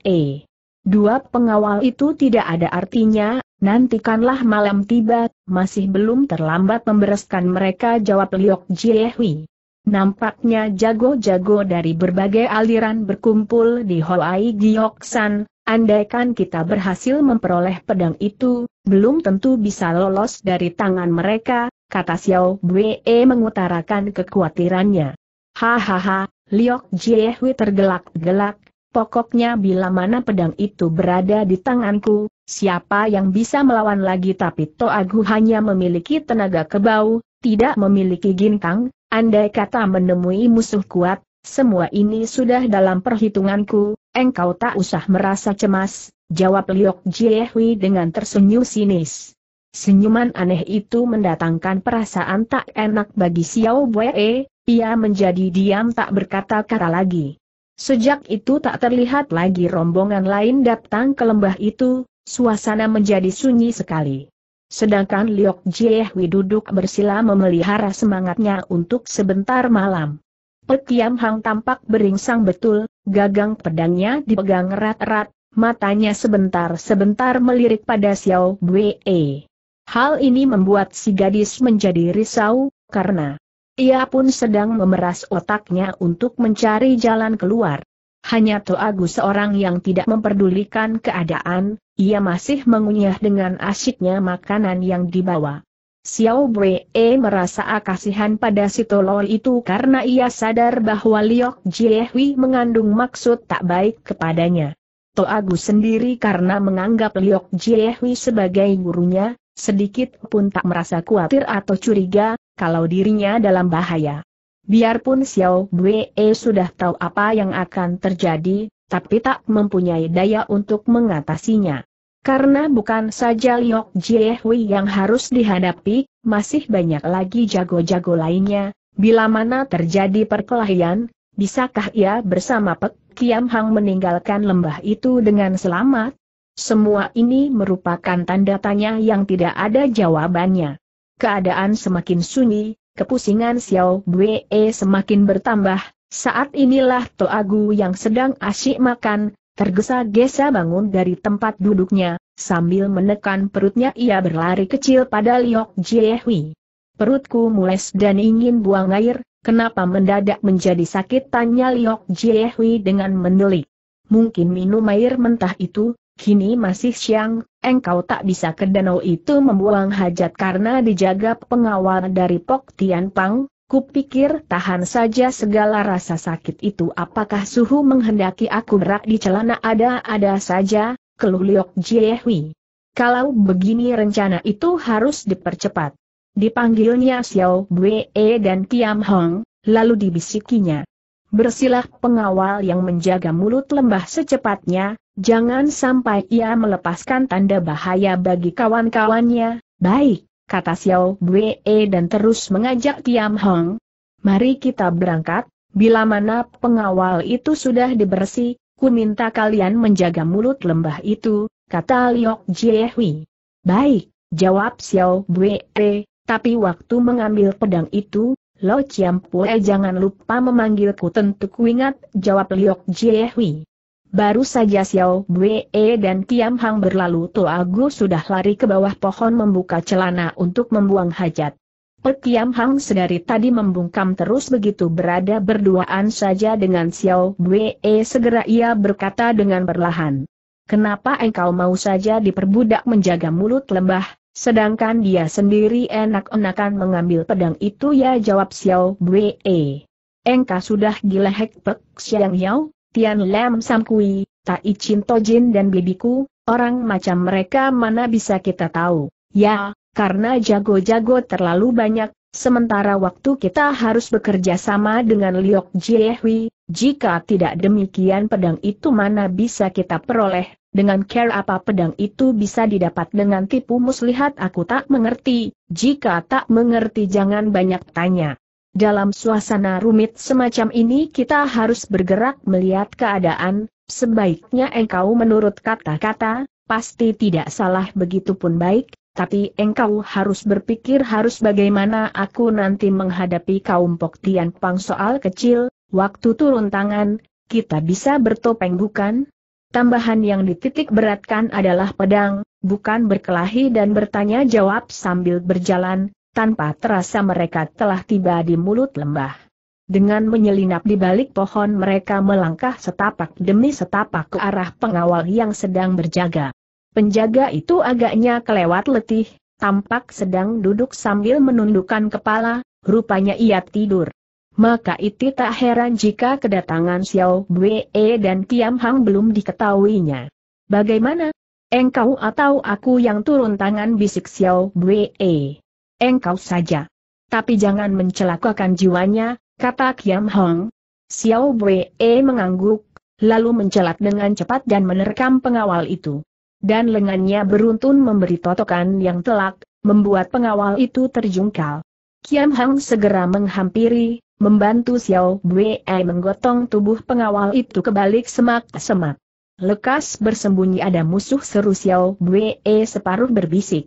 Dua pengawal itu tidak ada artinya, nantikanlah malam tiba, masih belum terlambat membereskan mereka jawab Liok Jiehui. Nampaknya jago-jago dari berbagai aliran berkumpul di Hoai San, andaikan kita berhasil memperoleh pedang itu, belum tentu bisa lolos dari tangan mereka, kata Xiao Wei mengutarakan kekhawatirannya. Hahaha, Liok Jiehui tergelak-gelak, pokoknya bila mana pedang itu berada di tanganku, siapa yang bisa melawan lagi tapi Toagu hanya memiliki tenaga kebau, tidak memiliki gintang, andai kata menemui musuh kuat, semua ini sudah dalam perhitunganku, engkau tak usah merasa cemas, jawab Liok Jiehui dengan tersenyum sinis. Senyuman aneh itu mendatangkan perasaan tak enak bagi Xiao Wei, ia menjadi diam tak berkata-kata lagi. Sejak itu tak terlihat lagi rombongan lain datang ke lembah itu, suasana menjadi sunyi sekali. Sedangkan Liok Jiehui duduk bersila memelihara semangatnya untuk sebentar malam. Pekiam Hang tampak beringsang betul, gagang pedangnya dipegang erat-erat, matanya sebentar-sebentar melirik pada Xiao Wei. Hal ini membuat si gadis menjadi risau, karena ia pun sedang memeras otaknya untuk mencari jalan keluar. Hanya Agus seorang yang tidak memperdulikan keadaan, ia masih mengunyah dengan asyiknya makanan yang dibawa. Xiao Wei merasa kasihan pada si tolol itu karena ia sadar bahwa Liok Jiehui mengandung maksud tak baik kepadanya. To Agus sendiri karena menganggap Liok Jiehui sebagai gurunya, sedikit pun tak merasa khawatir atau curiga, kalau dirinya dalam bahaya. Biarpun Xiao Bue sudah tahu apa yang akan terjadi, tapi tak mempunyai daya untuk mengatasinya. Karena bukan saja Liok Jiehui yang harus dihadapi, masih banyak lagi jago-jago lainnya, bila mana terjadi perkelahian, bisakah ia bersama Pek Kiam Hang meninggalkan lembah itu dengan selamat? Semua ini merupakan tanda tanya yang tidak ada jawabannya. Keadaan semakin sunyi, kepusingan Xiao Wei semakin bertambah, saat inilah Toagu yang sedang asyik makan, tergesa-gesa bangun dari tempat duduknya, sambil menekan perutnya ia berlari kecil pada Liok Jiehui. Perutku mules dan ingin buang air, Kenapa mendadak menjadi sakit tanya Liok Jiehui dengan mendelik. Mungkin minum air mentah itu, kini masih siang, engkau tak bisa ke danau itu membuang hajat karena dijaga pengawal dari Pok Tian Pang, kupikir tahan saja segala rasa sakit itu apakah suhu menghendaki aku berak di celana ada-ada saja, keluh Liok Jiehui. Kalau begini rencana itu harus dipercepat. Dipanggilnya Xiao Bue dan Kiam Hong, lalu dibisikinya. Bersilah pengawal yang menjaga mulut lembah secepatnya, jangan sampai ia melepaskan tanda bahaya bagi kawan-kawannya. Baik, kata Xiao Bue dan terus mengajak Kiam Hong. Mari kita berangkat, bila mana pengawal itu sudah dibersih, ku minta kalian menjaga mulut lembah itu, kata Liok Jiehui. Baik, jawab Xiao Bue, tapi waktu mengambil pedang itu, Lo Pue jangan lupa memanggilku tentu kuingat, jawab Liok Jie Hui. Baru saja Xiao Bue dan Tiam Hang berlalu Toagu sudah lari ke bawah pohon membuka celana untuk membuang hajat. Petiam Hang sedari tadi membungkam terus begitu berada berduaan saja dengan Xiao Bue segera ia berkata dengan perlahan. Kenapa engkau mau saja diperbudak menjaga mulut lembah, Sedangkan dia sendiri enak-enakan mengambil pedang itu ya jawab Xiao Bue. Engkau sudah gila hek pek Xiang Yao, Tian Lam Sam Kui, Tai Chin Tojin dan bibiku, orang macam mereka mana bisa kita tahu. Ya, karena jago-jago terlalu banyak, sementara waktu kita harus bekerja sama dengan Liok Jiehui, jika tidak demikian pedang itu mana bisa kita peroleh, dengan care apa pedang itu bisa didapat dengan tipu muslihat aku tak mengerti, jika tak mengerti jangan banyak tanya. Dalam suasana rumit semacam ini kita harus bergerak melihat keadaan, sebaiknya engkau menurut kata-kata, pasti tidak salah begitu pun baik, tapi engkau harus berpikir harus bagaimana aku nanti menghadapi kaum Pok Tian Pang soal kecil, waktu turun tangan, kita bisa bertopeng bukan? Tambahan yang dititik beratkan adalah pedang, bukan berkelahi dan bertanya jawab sambil berjalan, tanpa terasa mereka telah tiba di mulut lembah. Dengan menyelinap di balik pohon mereka melangkah setapak demi setapak ke arah pengawal yang sedang berjaga. Penjaga itu agaknya kelewat letih, tampak sedang duduk sambil menundukkan kepala, rupanya ia tidur maka itu tak heran jika kedatangan Xiao Wei dan Kiam Hang belum diketahuinya. Bagaimana? Engkau atau aku yang turun tangan bisik Xiao Wei? Engkau saja. Tapi jangan mencelakakan jiwanya, kata Kiam Hang. Xiao Wei mengangguk, lalu mencelat dengan cepat dan menerkam pengawal itu. Dan lengannya beruntun memberi totokan yang telak, membuat pengawal itu terjungkal. Kiam Hang segera menghampiri, membantu Xiao Wei menggotong tubuh pengawal itu ke balik semak-semak. Lekas bersembunyi ada musuh seru Xiao Wei separuh berbisik.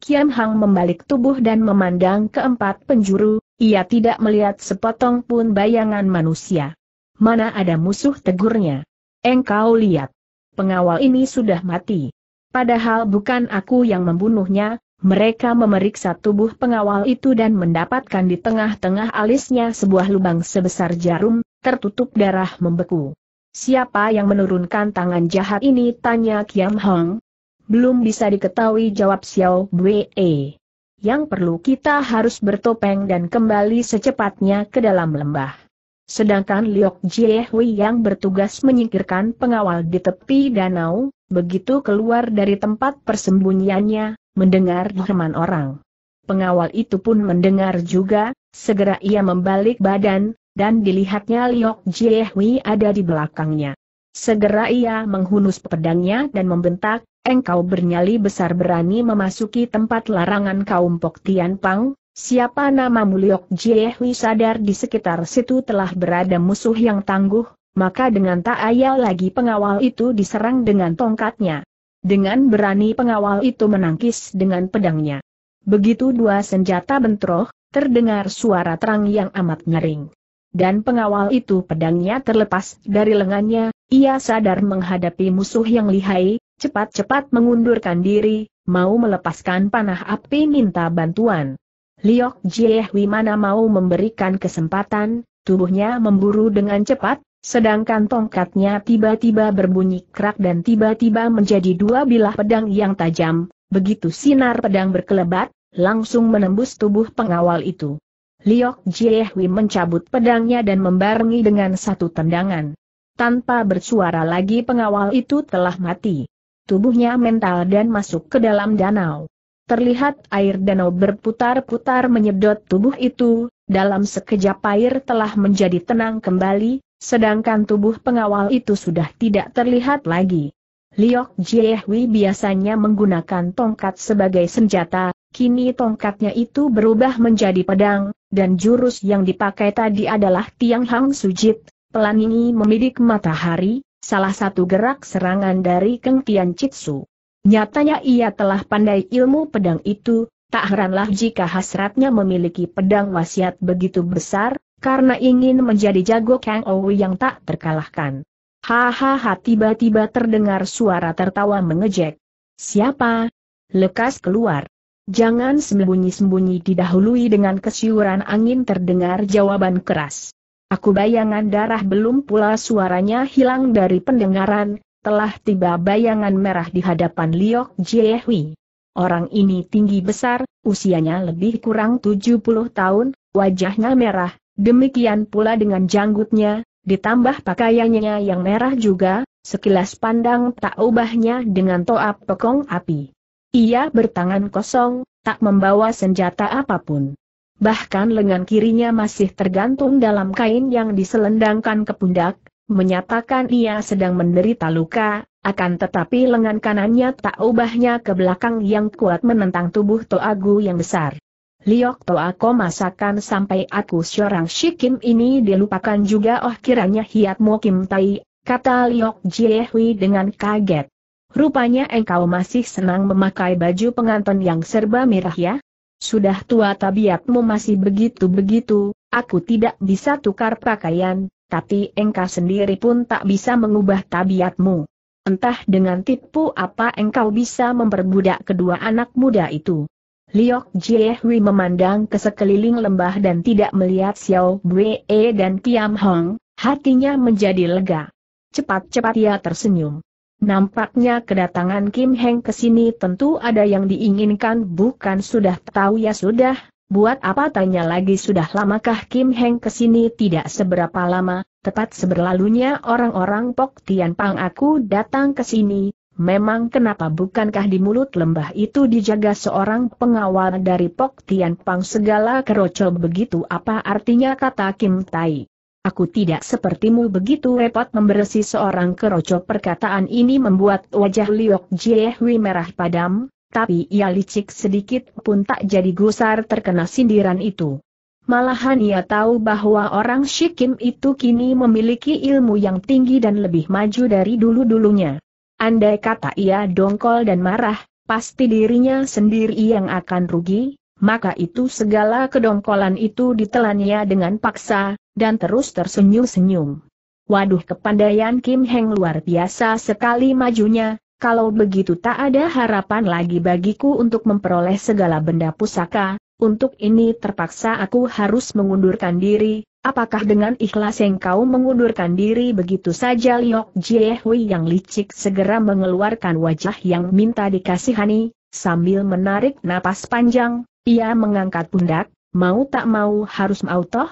Kian Hang membalik tubuh dan memandang keempat penjuru, ia tidak melihat sepotong pun bayangan manusia. Mana ada musuh tegurnya. Engkau lihat. Pengawal ini sudah mati. Padahal bukan aku yang membunuhnya, mereka memeriksa tubuh pengawal itu dan mendapatkan di tengah-tengah alisnya sebuah lubang sebesar jarum, tertutup darah membeku. Siapa yang menurunkan tangan jahat ini? Tanya Kiam Hong. Belum bisa diketahui jawab Xiao Wei. Yang perlu kita harus bertopeng dan kembali secepatnya ke dalam lembah. Sedangkan Liok Jiehui yang bertugas menyingkirkan pengawal di tepi danau, begitu keluar dari tempat persembunyiannya, mendengar derman orang. Pengawal itu pun mendengar juga, segera ia membalik badan, dan dilihatnya Liok Jiehui ada di belakangnya. Segera ia menghunus pedangnya dan membentak, engkau bernyali besar berani memasuki tempat larangan kaum Pok Tian Pang, siapa namamu Liok Jiehui sadar di sekitar situ telah berada musuh yang tangguh, maka dengan tak ayal lagi pengawal itu diserang dengan tongkatnya. Dengan berani pengawal itu menangkis dengan pedangnya. Begitu dua senjata bentroh, terdengar suara terang yang amat nyaring. Dan pengawal itu pedangnya terlepas dari lengannya, ia sadar menghadapi musuh yang lihai, cepat-cepat mengundurkan diri, mau melepaskan panah api minta bantuan. Liok Jiehwi mana mau memberikan kesempatan, tubuhnya memburu dengan cepat, Sedangkan tongkatnya tiba-tiba berbunyi krak dan tiba-tiba menjadi dua bilah pedang yang tajam, begitu sinar pedang berkelebat, langsung menembus tubuh pengawal itu. Liok Jiehui mencabut pedangnya dan membarengi dengan satu tendangan. Tanpa bersuara lagi pengawal itu telah mati. Tubuhnya mental dan masuk ke dalam danau. Terlihat air danau berputar-putar menyedot tubuh itu, dalam sekejap air telah menjadi tenang kembali, Sedangkan tubuh pengawal itu sudah tidak terlihat lagi. Liok Jiehui biasanya menggunakan tongkat sebagai senjata, kini tongkatnya itu berubah menjadi pedang, dan jurus yang dipakai tadi adalah Tiang Hang Sujit, pelangi memidik matahari, salah satu gerak serangan dari Keng Tian Chitsu. Nyatanya ia telah pandai ilmu pedang itu, tak heranlah jika hasratnya memiliki pedang wasiat begitu besar, karena ingin menjadi jago Kang Ou yang tak terkalahkan. Hahaha tiba-tiba terdengar suara tertawa mengejek. Siapa? Lekas keluar. Jangan sembunyi-sembunyi didahului dengan kesiuran angin terdengar jawaban keras. Aku bayangan darah belum pula suaranya hilang dari pendengaran, telah tiba bayangan merah di hadapan Liok Jiehui. Orang ini tinggi besar, usianya lebih kurang 70 tahun, wajahnya merah, Demikian pula dengan janggutnya, ditambah pakaiannya yang merah juga, sekilas pandang tak ubahnya dengan toap pekong api. Ia bertangan kosong, tak membawa senjata apapun. Bahkan lengan kirinya masih tergantung dalam kain yang diselendangkan ke pundak, menyatakan ia sedang menderita luka, akan tetapi lengan kanannya tak ubahnya ke belakang yang kuat menentang tubuh Toagu yang besar. Liok aku masakan sampai aku seorang Shikim ini dilupakan juga oh kiranya hiat Mokim Tai, kata Liok Jiehui dengan kaget. Rupanya engkau masih senang memakai baju pengantin yang serba merah ya? Sudah tua tabiatmu masih begitu-begitu, aku tidak bisa tukar pakaian, tapi engkau sendiri pun tak bisa mengubah tabiatmu. Entah dengan tipu apa engkau bisa memperbudak kedua anak muda itu. Liok Jiehui memandang ke sekeliling lembah dan tidak melihat Xiao Bue dan Kiam Hong, hatinya menjadi lega. Cepat-cepat ia tersenyum. Nampaknya kedatangan Kim Heng ke sini tentu ada yang diinginkan bukan sudah tahu ya sudah, buat apa tanya lagi sudah lamakah Kim Heng ke sini tidak seberapa lama, tepat seberlalunya orang-orang Pok Tian Pang aku datang ke sini, Memang kenapa bukankah di mulut lembah itu dijaga seorang pengawal dari Pok Tian Pang segala keroco begitu apa artinya kata Kim Tai? Aku tidak sepertimu begitu repot membersih seorang keroco perkataan ini membuat wajah Liok Jiehui merah padam, tapi ia licik sedikit pun tak jadi gusar terkena sindiran itu. Malahan ia tahu bahwa orang Shikim itu kini memiliki ilmu yang tinggi dan lebih maju dari dulu-dulunya. Andai kata ia dongkol dan marah, pasti dirinya sendiri yang akan rugi, maka itu segala kedongkolan itu ditelannya dengan paksa, dan terus tersenyum-senyum. Waduh kepandaian Kim Heng luar biasa sekali majunya, kalau begitu tak ada harapan lagi bagiku untuk memperoleh segala benda pusaka, untuk ini terpaksa aku harus mengundurkan diri, apakah dengan ikhlas yang kau mengundurkan diri begitu saja Liok Jiehui yang licik segera mengeluarkan wajah yang minta dikasihani, sambil menarik napas panjang, ia mengangkat pundak, mau tak mau harus mau toh?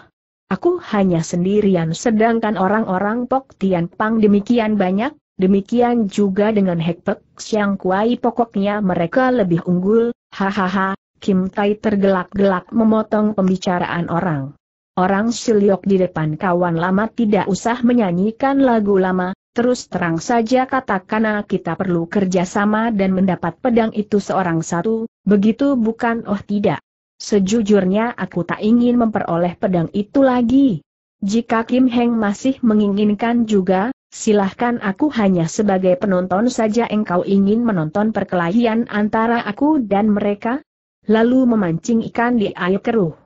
Aku hanya sendirian sedangkan orang-orang Pok Tian Pang demikian banyak, demikian juga dengan Hek Pek Siang Kuai pokoknya mereka lebih unggul, hahaha, Kim Tai tergelak-gelak memotong pembicaraan orang. Orang Siliok di depan kawan lama tidak usah menyanyikan lagu lama, terus terang saja katakanlah kita perlu kerjasama dan mendapat pedang itu seorang satu, begitu bukan oh tidak. Sejujurnya aku tak ingin memperoleh pedang itu lagi. Jika Kim Heng masih menginginkan juga, silahkan aku hanya sebagai penonton saja engkau ingin menonton perkelahian antara aku dan mereka? lalu memancing ikan di air keruh.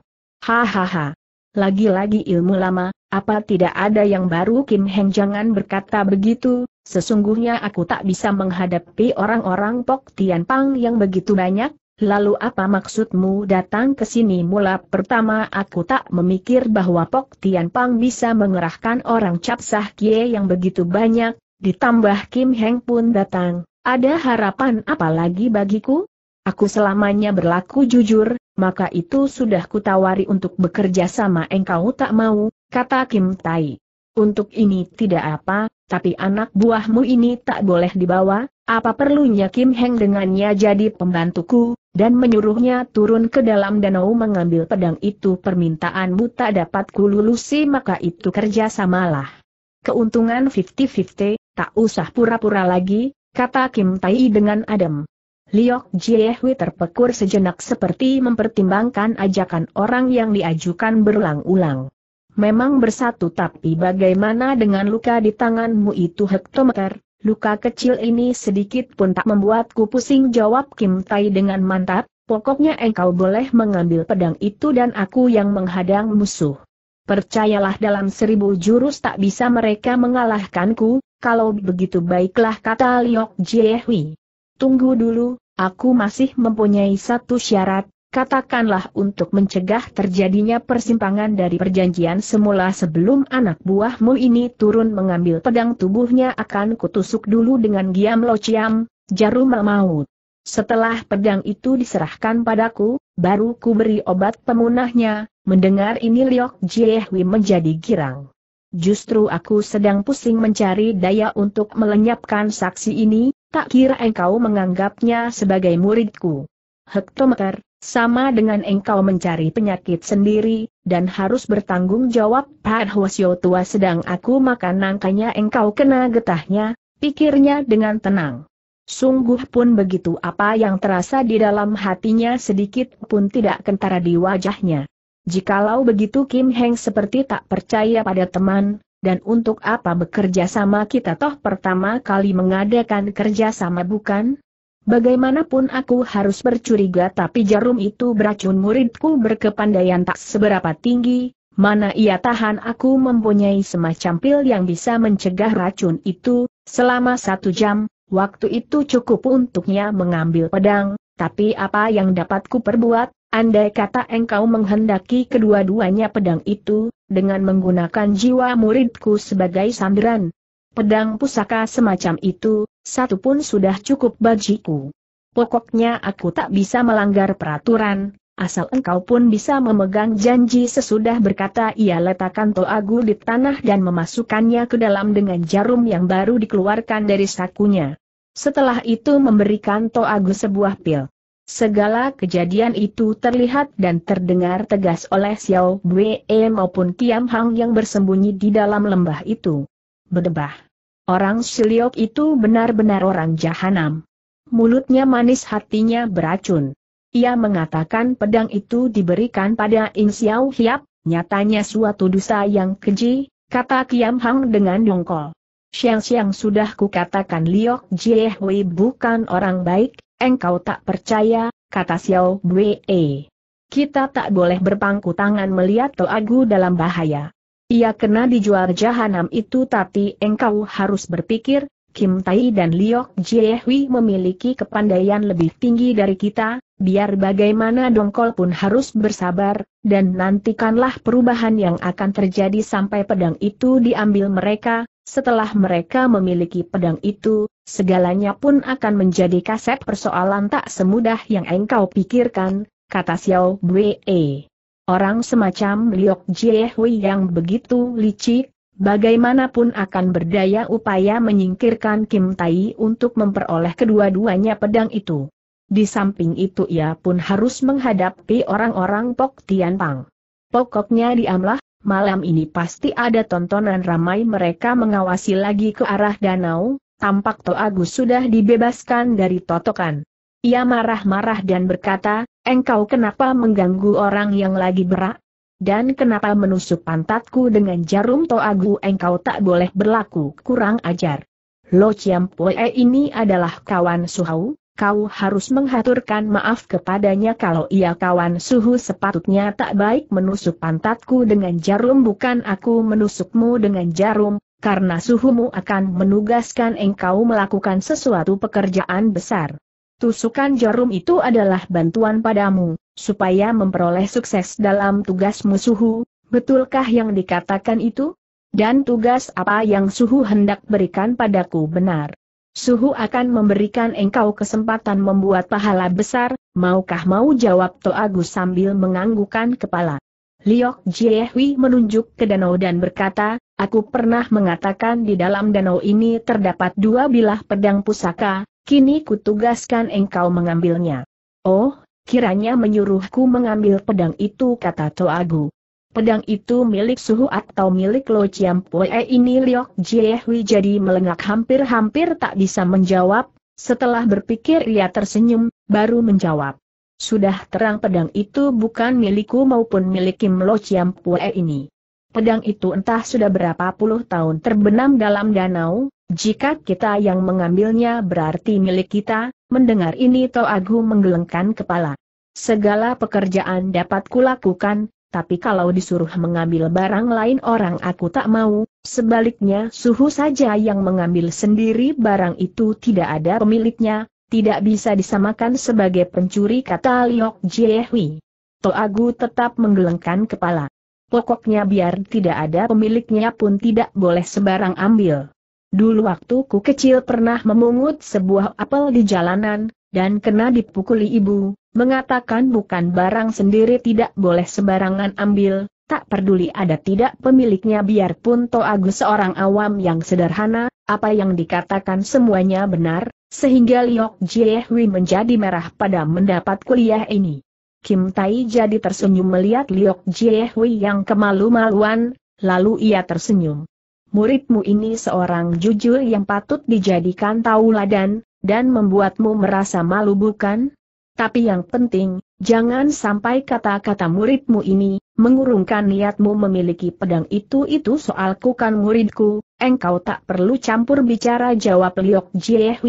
Hahaha. Lagi-lagi ilmu lama, apa tidak ada yang baru Kim Heng jangan berkata begitu, sesungguhnya aku tak bisa menghadapi orang-orang Pok Tian Pang yang begitu banyak, lalu apa maksudmu datang ke sini mula pertama aku tak memikir bahwa Pok Tian Pang bisa mengerahkan orang Cap Sah Kie yang begitu banyak, ditambah Kim Heng pun datang, ada harapan apa lagi bagiku? Aku selamanya berlaku jujur, maka itu sudah kutawari untuk bekerja sama engkau tak mau, kata Kim Tai. Untuk ini tidak apa, tapi anak buahmu ini tak boleh dibawa, apa perlunya Kim Heng dengannya jadi pembantuku, dan menyuruhnya turun ke dalam danau mengambil pedang itu permintaanmu tak dapat kululusi maka itu kerja samalah. Keuntungan 50-50, tak usah pura-pura lagi, kata Kim Tai dengan adem. Liok Jiehui terpekur sejenak seperti mempertimbangkan ajakan orang yang diajukan berulang-ulang. Memang bersatu tapi bagaimana dengan luka di tanganmu itu hektometer, luka kecil ini sedikit pun tak membuatku pusing jawab Kim Tai dengan mantap, pokoknya engkau boleh mengambil pedang itu dan aku yang menghadang musuh. Percayalah dalam seribu jurus tak bisa mereka mengalahkanku, kalau begitu baiklah kata Liok Jiehui. Tunggu dulu, Aku masih mempunyai satu syarat, katakanlah untuk mencegah terjadinya persimpangan dari perjanjian semula sebelum anak buahmu ini turun mengambil pedang tubuhnya akan kutusuk dulu dengan giam lociam, jarum maut. Setelah pedang itu diserahkan padaku, baru ku beri obat pemunahnya, mendengar ini Liok Jiehwi menjadi girang. Justru aku sedang pusing mencari daya untuk melenyapkan saksi ini, tak kira engkau menganggapnya sebagai muridku. Hektometer, sama dengan engkau mencari penyakit sendiri, dan harus bertanggung jawab Pat Hwasyo tua sedang aku makan nangkanya engkau kena getahnya, pikirnya dengan tenang. Sungguh pun begitu apa yang terasa di dalam hatinya sedikit pun tidak kentara di wajahnya. Jikalau begitu Kim Heng seperti tak percaya pada teman, dan untuk apa bekerja sama kita toh pertama kali mengadakan kerja sama bukan? Bagaimanapun aku harus bercuriga tapi jarum itu beracun muridku berkepandaian tak seberapa tinggi, mana ia tahan aku mempunyai semacam pil yang bisa mencegah racun itu, selama satu jam, waktu itu cukup untuknya mengambil pedang, tapi apa yang dapatku perbuat, Andai kata engkau menghendaki kedua-duanya pedang itu, dengan menggunakan jiwa muridku sebagai sandaran. Pedang pusaka semacam itu, satu pun sudah cukup bagiku. Pokoknya aku tak bisa melanggar peraturan, asal engkau pun bisa memegang janji sesudah berkata ia letakkan toagu di tanah dan memasukkannya ke dalam dengan jarum yang baru dikeluarkan dari sakunya. Setelah itu memberikan toagu sebuah pil. Segala kejadian itu terlihat dan terdengar tegas oleh Xiao Bwe maupun Tiam Hang yang bersembunyi di dalam lembah itu. Bedebah. Orang Siliok itu benar-benar orang jahanam. Mulutnya manis hatinya beracun. Ia mengatakan pedang itu diberikan pada In Xiao Hiap, nyatanya suatu dosa yang keji, kata Tiam Hang dengan dongkol. Siang-siang sudah kukatakan Liok Jiehui bukan orang baik, Engkau tak percaya, kata Xiao Bwe. Kita tak boleh berpangku tangan melihat Toagu dalam bahaya. Ia kena dijual jahanam itu tapi engkau harus berpikir, Kim Tai dan Liok Jiehui memiliki kepandaian lebih tinggi dari kita, biar bagaimana dongkol pun harus bersabar, dan nantikanlah perubahan yang akan terjadi sampai pedang itu diambil mereka, setelah mereka memiliki pedang itu, Segalanya pun akan menjadi kaset persoalan tak semudah yang engkau pikirkan, kata Xiao Wei. Orang semacam Liok Jiehui yang begitu licik, bagaimanapun akan berdaya upaya menyingkirkan Kim Tai untuk memperoleh kedua-duanya pedang itu. Di samping itu ia pun harus menghadapi orang-orang Pok Tian Pang. Pokoknya diamlah, malam ini pasti ada tontonan ramai mereka mengawasi lagi ke arah danau, tampak To Agus sudah dibebaskan dari totokan. Ia marah-marah dan berkata, engkau kenapa mengganggu orang yang lagi berak? Dan kenapa menusuk pantatku dengan jarum To toagu engkau tak boleh berlaku kurang ajar? Lo Chiampoe ini adalah kawan suhu, kau harus menghaturkan maaf kepadanya kalau ia kawan suhu sepatutnya tak baik menusuk pantatku dengan jarum bukan aku menusukmu dengan jarum, karena suhumu akan menugaskan engkau melakukan sesuatu pekerjaan besar. Tusukan jarum itu adalah bantuan padamu, supaya memperoleh sukses dalam tugasmu suhu, betulkah yang dikatakan itu? Dan tugas apa yang suhu hendak berikan padaku benar? Suhu akan memberikan engkau kesempatan membuat pahala besar, maukah mau jawab To Agus sambil menganggukan kepala. Liok Jiehui menunjuk ke danau dan berkata, Aku pernah mengatakan di dalam danau ini terdapat dua bilah pedang pusaka, kini kutugaskan engkau mengambilnya. Oh, kiranya menyuruhku mengambil pedang itu kata Toagu. Pedang itu milik suhu atau milik Lo Pue ini Liok Jiehui jadi melengak hampir-hampir tak bisa menjawab, setelah berpikir ia tersenyum, baru menjawab. Sudah terang pedang itu bukan milikku maupun milik Kim Lo Pue ini. Pedang itu entah sudah berapa puluh tahun terbenam dalam danau, jika kita yang mengambilnya berarti milik kita, mendengar ini Agu menggelengkan kepala. Segala pekerjaan dapat kulakukan, tapi kalau disuruh mengambil barang lain orang aku tak mau, sebaliknya suhu saja yang mengambil sendiri barang itu tidak ada pemiliknya, tidak bisa disamakan sebagai pencuri kata Liok Jiehui. Agu tetap menggelengkan kepala. Pokoknya biar tidak ada pemiliknya pun tidak boleh sembarang ambil. Dulu waktu ku kecil pernah memungut sebuah apel di jalanan, dan kena dipukuli ibu, mengatakan bukan barang sendiri tidak boleh sembarangan ambil, tak peduli ada tidak pemiliknya biarpun To Agus seorang awam yang sederhana, apa yang dikatakan semuanya benar, sehingga Liok Jiehui menjadi merah pada mendapat kuliah ini. Kim Tai jadi tersenyum melihat Liok Jie yang kemalu-maluan, lalu ia tersenyum. Muridmu ini seorang jujur yang patut dijadikan tauladan, dan membuatmu merasa malu bukan? Tapi yang penting, jangan sampai kata-kata muridmu ini, mengurungkan niatmu memiliki pedang itu-itu soalku kan muridku, engkau tak perlu campur bicara jawab Liok Jie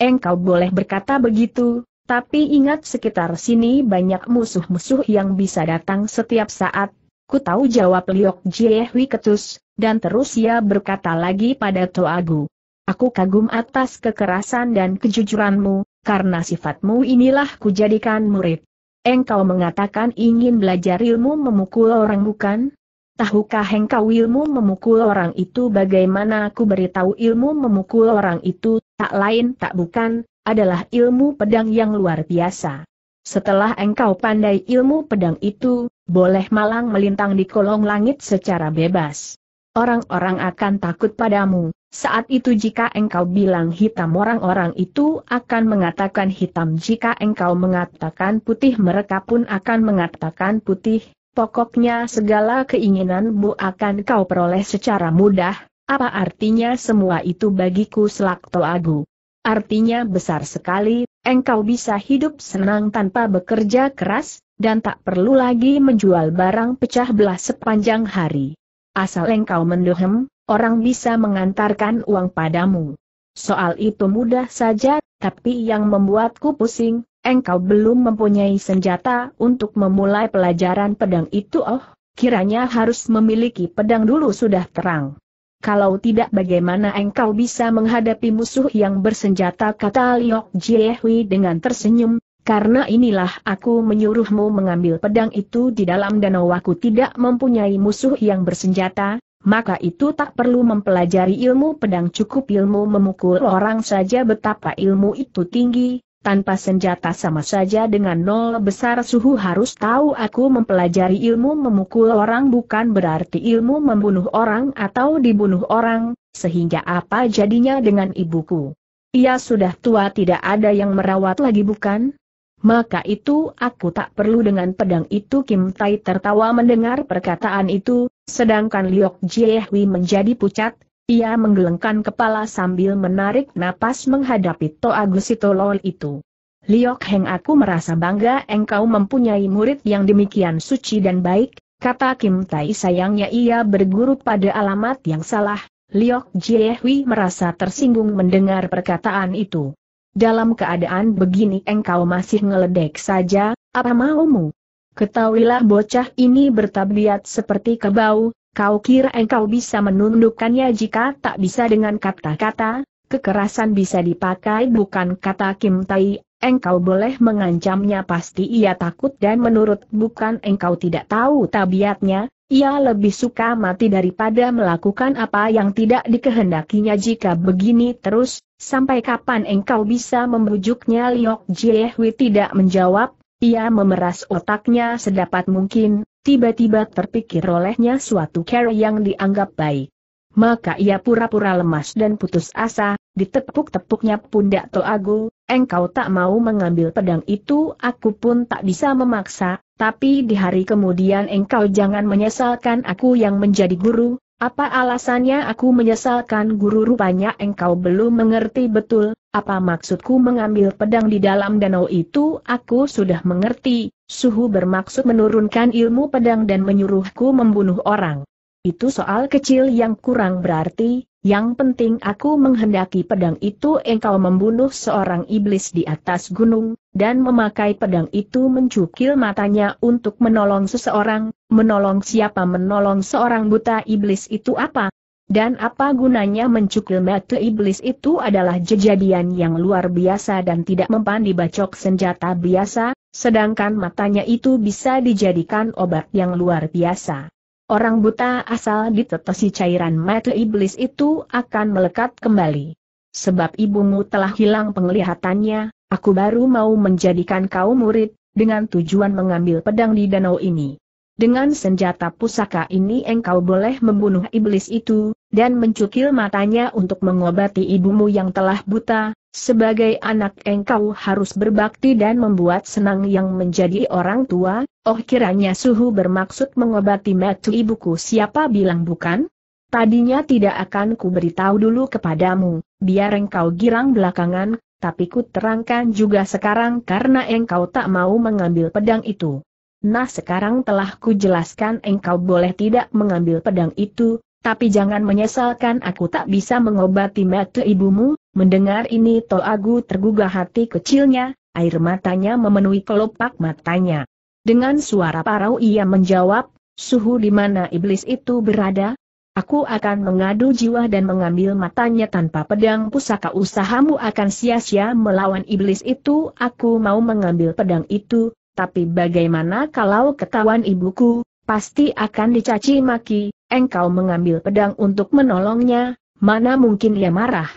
Engkau boleh berkata begitu, tapi ingat sekitar sini banyak musuh-musuh yang bisa datang setiap saat. Ku tahu jawab Liok Jiehwi ketus, dan terus ia berkata lagi pada Toagu. Aku kagum atas kekerasan dan kejujuranmu, karena sifatmu inilah kujadikan murid. Engkau mengatakan ingin belajar ilmu memukul orang bukan? Tahukah engkau ilmu memukul orang itu bagaimana aku beritahu ilmu memukul orang itu, tak lain tak bukan, adalah ilmu pedang yang luar biasa. Setelah engkau pandai ilmu pedang itu, boleh malang melintang di kolong langit secara bebas. Orang-orang akan takut padamu, saat itu jika engkau bilang hitam orang-orang itu akan mengatakan hitam jika engkau mengatakan putih mereka pun akan mengatakan putih, pokoknya segala keinginanmu akan kau peroleh secara mudah, apa artinya semua itu bagiku selakto agu. Artinya besar sekali, engkau bisa hidup senang tanpa bekerja keras, dan tak perlu lagi menjual barang pecah belah sepanjang hari. Asal engkau mendehem, orang bisa mengantarkan uang padamu. Soal itu mudah saja, tapi yang membuatku pusing, engkau belum mempunyai senjata untuk memulai pelajaran pedang itu oh, kiranya harus memiliki pedang dulu sudah terang kalau tidak bagaimana engkau bisa menghadapi musuh yang bersenjata kata Liok Jiehui dengan tersenyum, karena inilah aku menyuruhmu mengambil pedang itu di dalam danau aku tidak mempunyai musuh yang bersenjata, maka itu tak perlu mempelajari ilmu pedang cukup ilmu memukul orang saja betapa ilmu itu tinggi, tanpa senjata sama saja dengan nol besar suhu harus tahu aku mempelajari ilmu memukul orang bukan berarti ilmu membunuh orang atau dibunuh orang, sehingga apa jadinya dengan ibuku. Ia sudah tua tidak ada yang merawat lagi bukan? Maka itu aku tak perlu dengan pedang itu Kim Tai tertawa mendengar perkataan itu, sedangkan Liok Jiehui menjadi pucat, ia menggelengkan kepala sambil menarik napas menghadapi Toagusito Lol itu. Liok Heng aku merasa bangga engkau mempunyai murid yang demikian suci dan baik, kata Kim Tai sayangnya ia berguru pada alamat yang salah, Liok Jiehui merasa tersinggung mendengar perkataan itu. Dalam keadaan begini engkau masih ngeledek saja, apa maumu? Ketahuilah bocah ini bertabiat seperti kebau, Kau kira engkau bisa menundukkannya jika tak bisa dengan kata-kata, kekerasan bisa dipakai bukan kata Kim Tai, engkau boleh mengancamnya pasti ia takut dan menurut bukan engkau tidak tahu tabiatnya, ia lebih suka mati daripada melakukan apa yang tidak dikehendakinya jika begini terus, sampai kapan engkau bisa membujuknya Liok Jiehui tidak menjawab, ia memeras otaknya sedapat mungkin, Tiba-tiba terpikir olehnya suatu cara yang dianggap baik. Maka ia pura-pura lemas dan putus asa, ditepuk-tepuknya pundak Toago, engkau tak mau mengambil pedang itu aku pun tak bisa memaksa, tapi di hari kemudian engkau jangan menyesalkan aku yang menjadi guru, apa alasannya aku menyesalkan guru rupanya engkau belum mengerti betul, apa maksudku mengambil pedang di dalam danau itu aku sudah mengerti, suhu bermaksud menurunkan ilmu pedang dan menyuruhku membunuh orang. Itu soal kecil yang kurang berarti, yang penting aku menghendaki pedang itu engkau membunuh seorang iblis di atas gunung, dan memakai pedang itu mencukil matanya untuk menolong seseorang, menolong siapa menolong seorang buta iblis itu apa? Dan apa gunanya mencukil mata iblis itu adalah kejadian yang luar biasa dan tidak mempan dibacok senjata biasa, sedangkan matanya itu bisa dijadikan obat yang luar biasa orang buta asal ditetesi cairan mata iblis itu akan melekat kembali. Sebab ibumu telah hilang penglihatannya, aku baru mau menjadikan kau murid, dengan tujuan mengambil pedang di danau ini. Dengan senjata pusaka ini engkau boleh membunuh iblis itu, dan mencukil matanya untuk mengobati ibumu yang telah buta, sebagai anak engkau harus berbakti dan membuat senang yang menjadi orang tua, oh kiranya suhu bermaksud mengobati metu ibuku siapa bilang bukan? Tadinya tidak akan ku beritahu dulu kepadamu, biar engkau girang belakangan, tapi ku terangkan juga sekarang karena engkau tak mau mengambil pedang itu. Nah sekarang telah ku jelaskan engkau boleh tidak mengambil pedang itu, tapi jangan menyesalkan aku tak bisa mengobati mata ibumu, mendengar ini agu tergugah hati kecilnya, air matanya memenuhi kelopak matanya. Dengan suara parau ia menjawab, suhu di mana iblis itu berada? Aku akan mengadu jiwa dan mengambil matanya tanpa pedang pusaka usahamu akan sia-sia melawan iblis itu aku mau mengambil pedang itu, tapi bagaimana kalau ketahuan ibuku, pasti akan dicaci maki, engkau mengambil pedang untuk menolongnya, mana mungkin ia marah.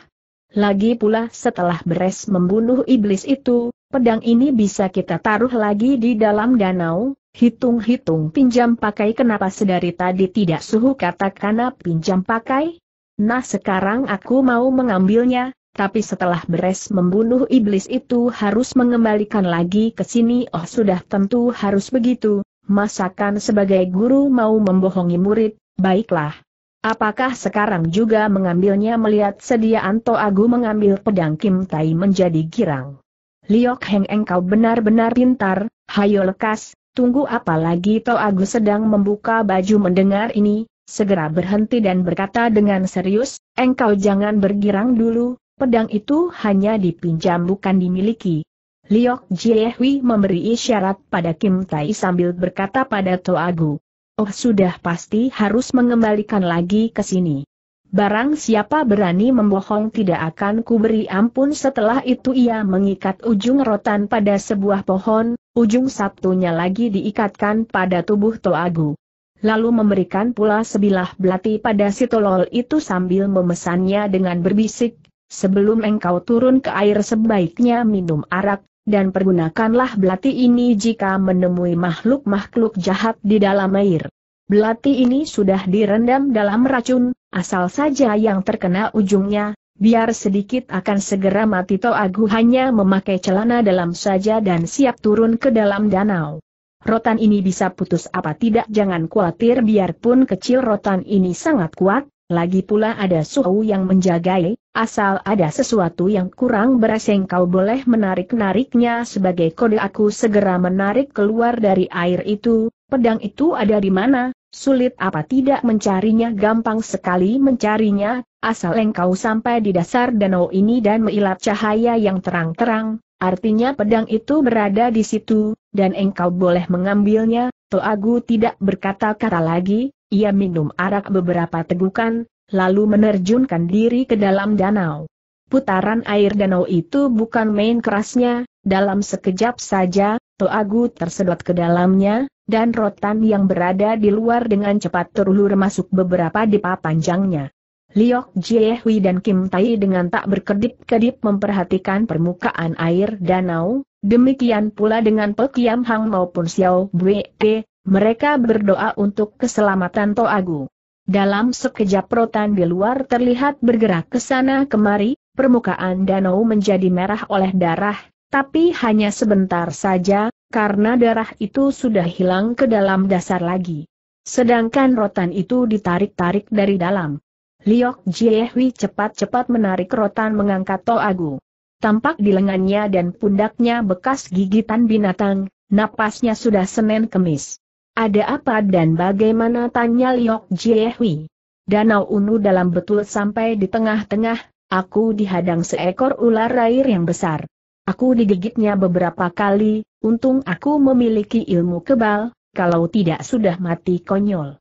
Lagi pula setelah beres membunuh iblis itu, pedang ini bisa kita taruh lagi di dalam danau, hitung-hitung pinjam pakai kenapa sedari tadi tidak suhu katakan pinjam pakai? Nah sekarang aku mau mengambilnya, tapi setelah beres membunuh iblis itu harus mengembalikan lagi ke sini oh sudah tentu harus begitu, masakan sebagai guru mau membohongi murid, Baiklah. Apakah sekarang juga mengambilnya melihat sedia Anto Agu mengambil pedang Kim Tai menjadi girang? Liok Heng engkau benar-benar pintar, hayo lekas, tunggu apalagi To Agu sedang membuka baju mendengar ini, segera berhenti dan berkata dengan serius, engkau jangan bergirang dulu, pedang itu hanya dipinjam bukan dimiliki. Liok Jiehui memberi isyarat pada Kim Tai sambil berkata pada To Agu, Oh sudah pasti harus mengembalikan lagi ke sini. Barang siapa berani membohong tidak akan kuberi ampun setelah itu ia mengikat ujung rotan pada sebuah pohon, ujung sabtunya lagi diikatkan pada tubuh Toagu. Lalu memberikan pula sebilah belati pada si tolol itu sambil memesannya dengan berbisik, sebelum engkau turun ke air sebaiknya minum arak, dan pergunakanlah belati ini jika menemui makhluk-makhluk jahat di dalam air. Belati ini sudah direndam dalam racun, asal saja yang terkena ujungnya, biar sedikit akan segera mati To Agu hanya memakai celana dalam saja dan siap turun ke dalam danau. Rotan ini bisa putus apa tidak jangan khawatir biarpun kecil rotan ini sangat kuat, lagi pula ada suhu yang menjagai, Asal ada sesuatu yang kurang beres engkau boleh menarik-nariknya sebagai kode aku segera menarik keluar dari air itu, pedang itu ada di mana, sulit apa tidak mencarinya gampang sekali mencarinya, asal engkau sampai di dasar danau ini dan melihat cahaya yang terang-terang, artinya pedang itu berada di situ, dan engkau boleh mengambilnya, Toagu tidak berkata-kata lagi, ia minum arak beberapa tegukan, lalu menerjunkan diri ke dalam danau. Putaran air danau itu bukan main kerasnya, dalam sekejap saja, Toagu tersedot ke dalamnya, dan rotan yang berada di luar dengan cepat terulur masuk beberapa dipa panjangnya. Liok Jiehui dan Kim Tai dengan tak berkedip-kedip memperhatikan permukaan air danau, demikian pula dengan Pek Yam Hang maupun Xiao Bwe, mereka berdoa untuk keselamatan Toagu. Dalam sekejap rotan di luar terlihat bergerak ke sana kemari, permukaan danau menjadi merah oleh darah, tapi hanya sebentar saja, karena darah itu sudah hilang ke dalam dasar lagi. Sedangkan rotan itu ditarik-tarik dari dalam. Liok Jiehwi cepat-cepat menarik rotan mengangkat Toagu. Tampak di lengannya dan pundaknya bekas gigitan binatang, napasnya sudah senen kemis. Ada apa dan bagaimana tanya Liok Jiehui? Danau Unu dalam betul sampai di tengah-tengah, aku dihadang seekor ular air yang besar. Aku digigitnya beberapa kali, untung aku memiliki ilmu kebal, kalau tidak sudah mati konyol.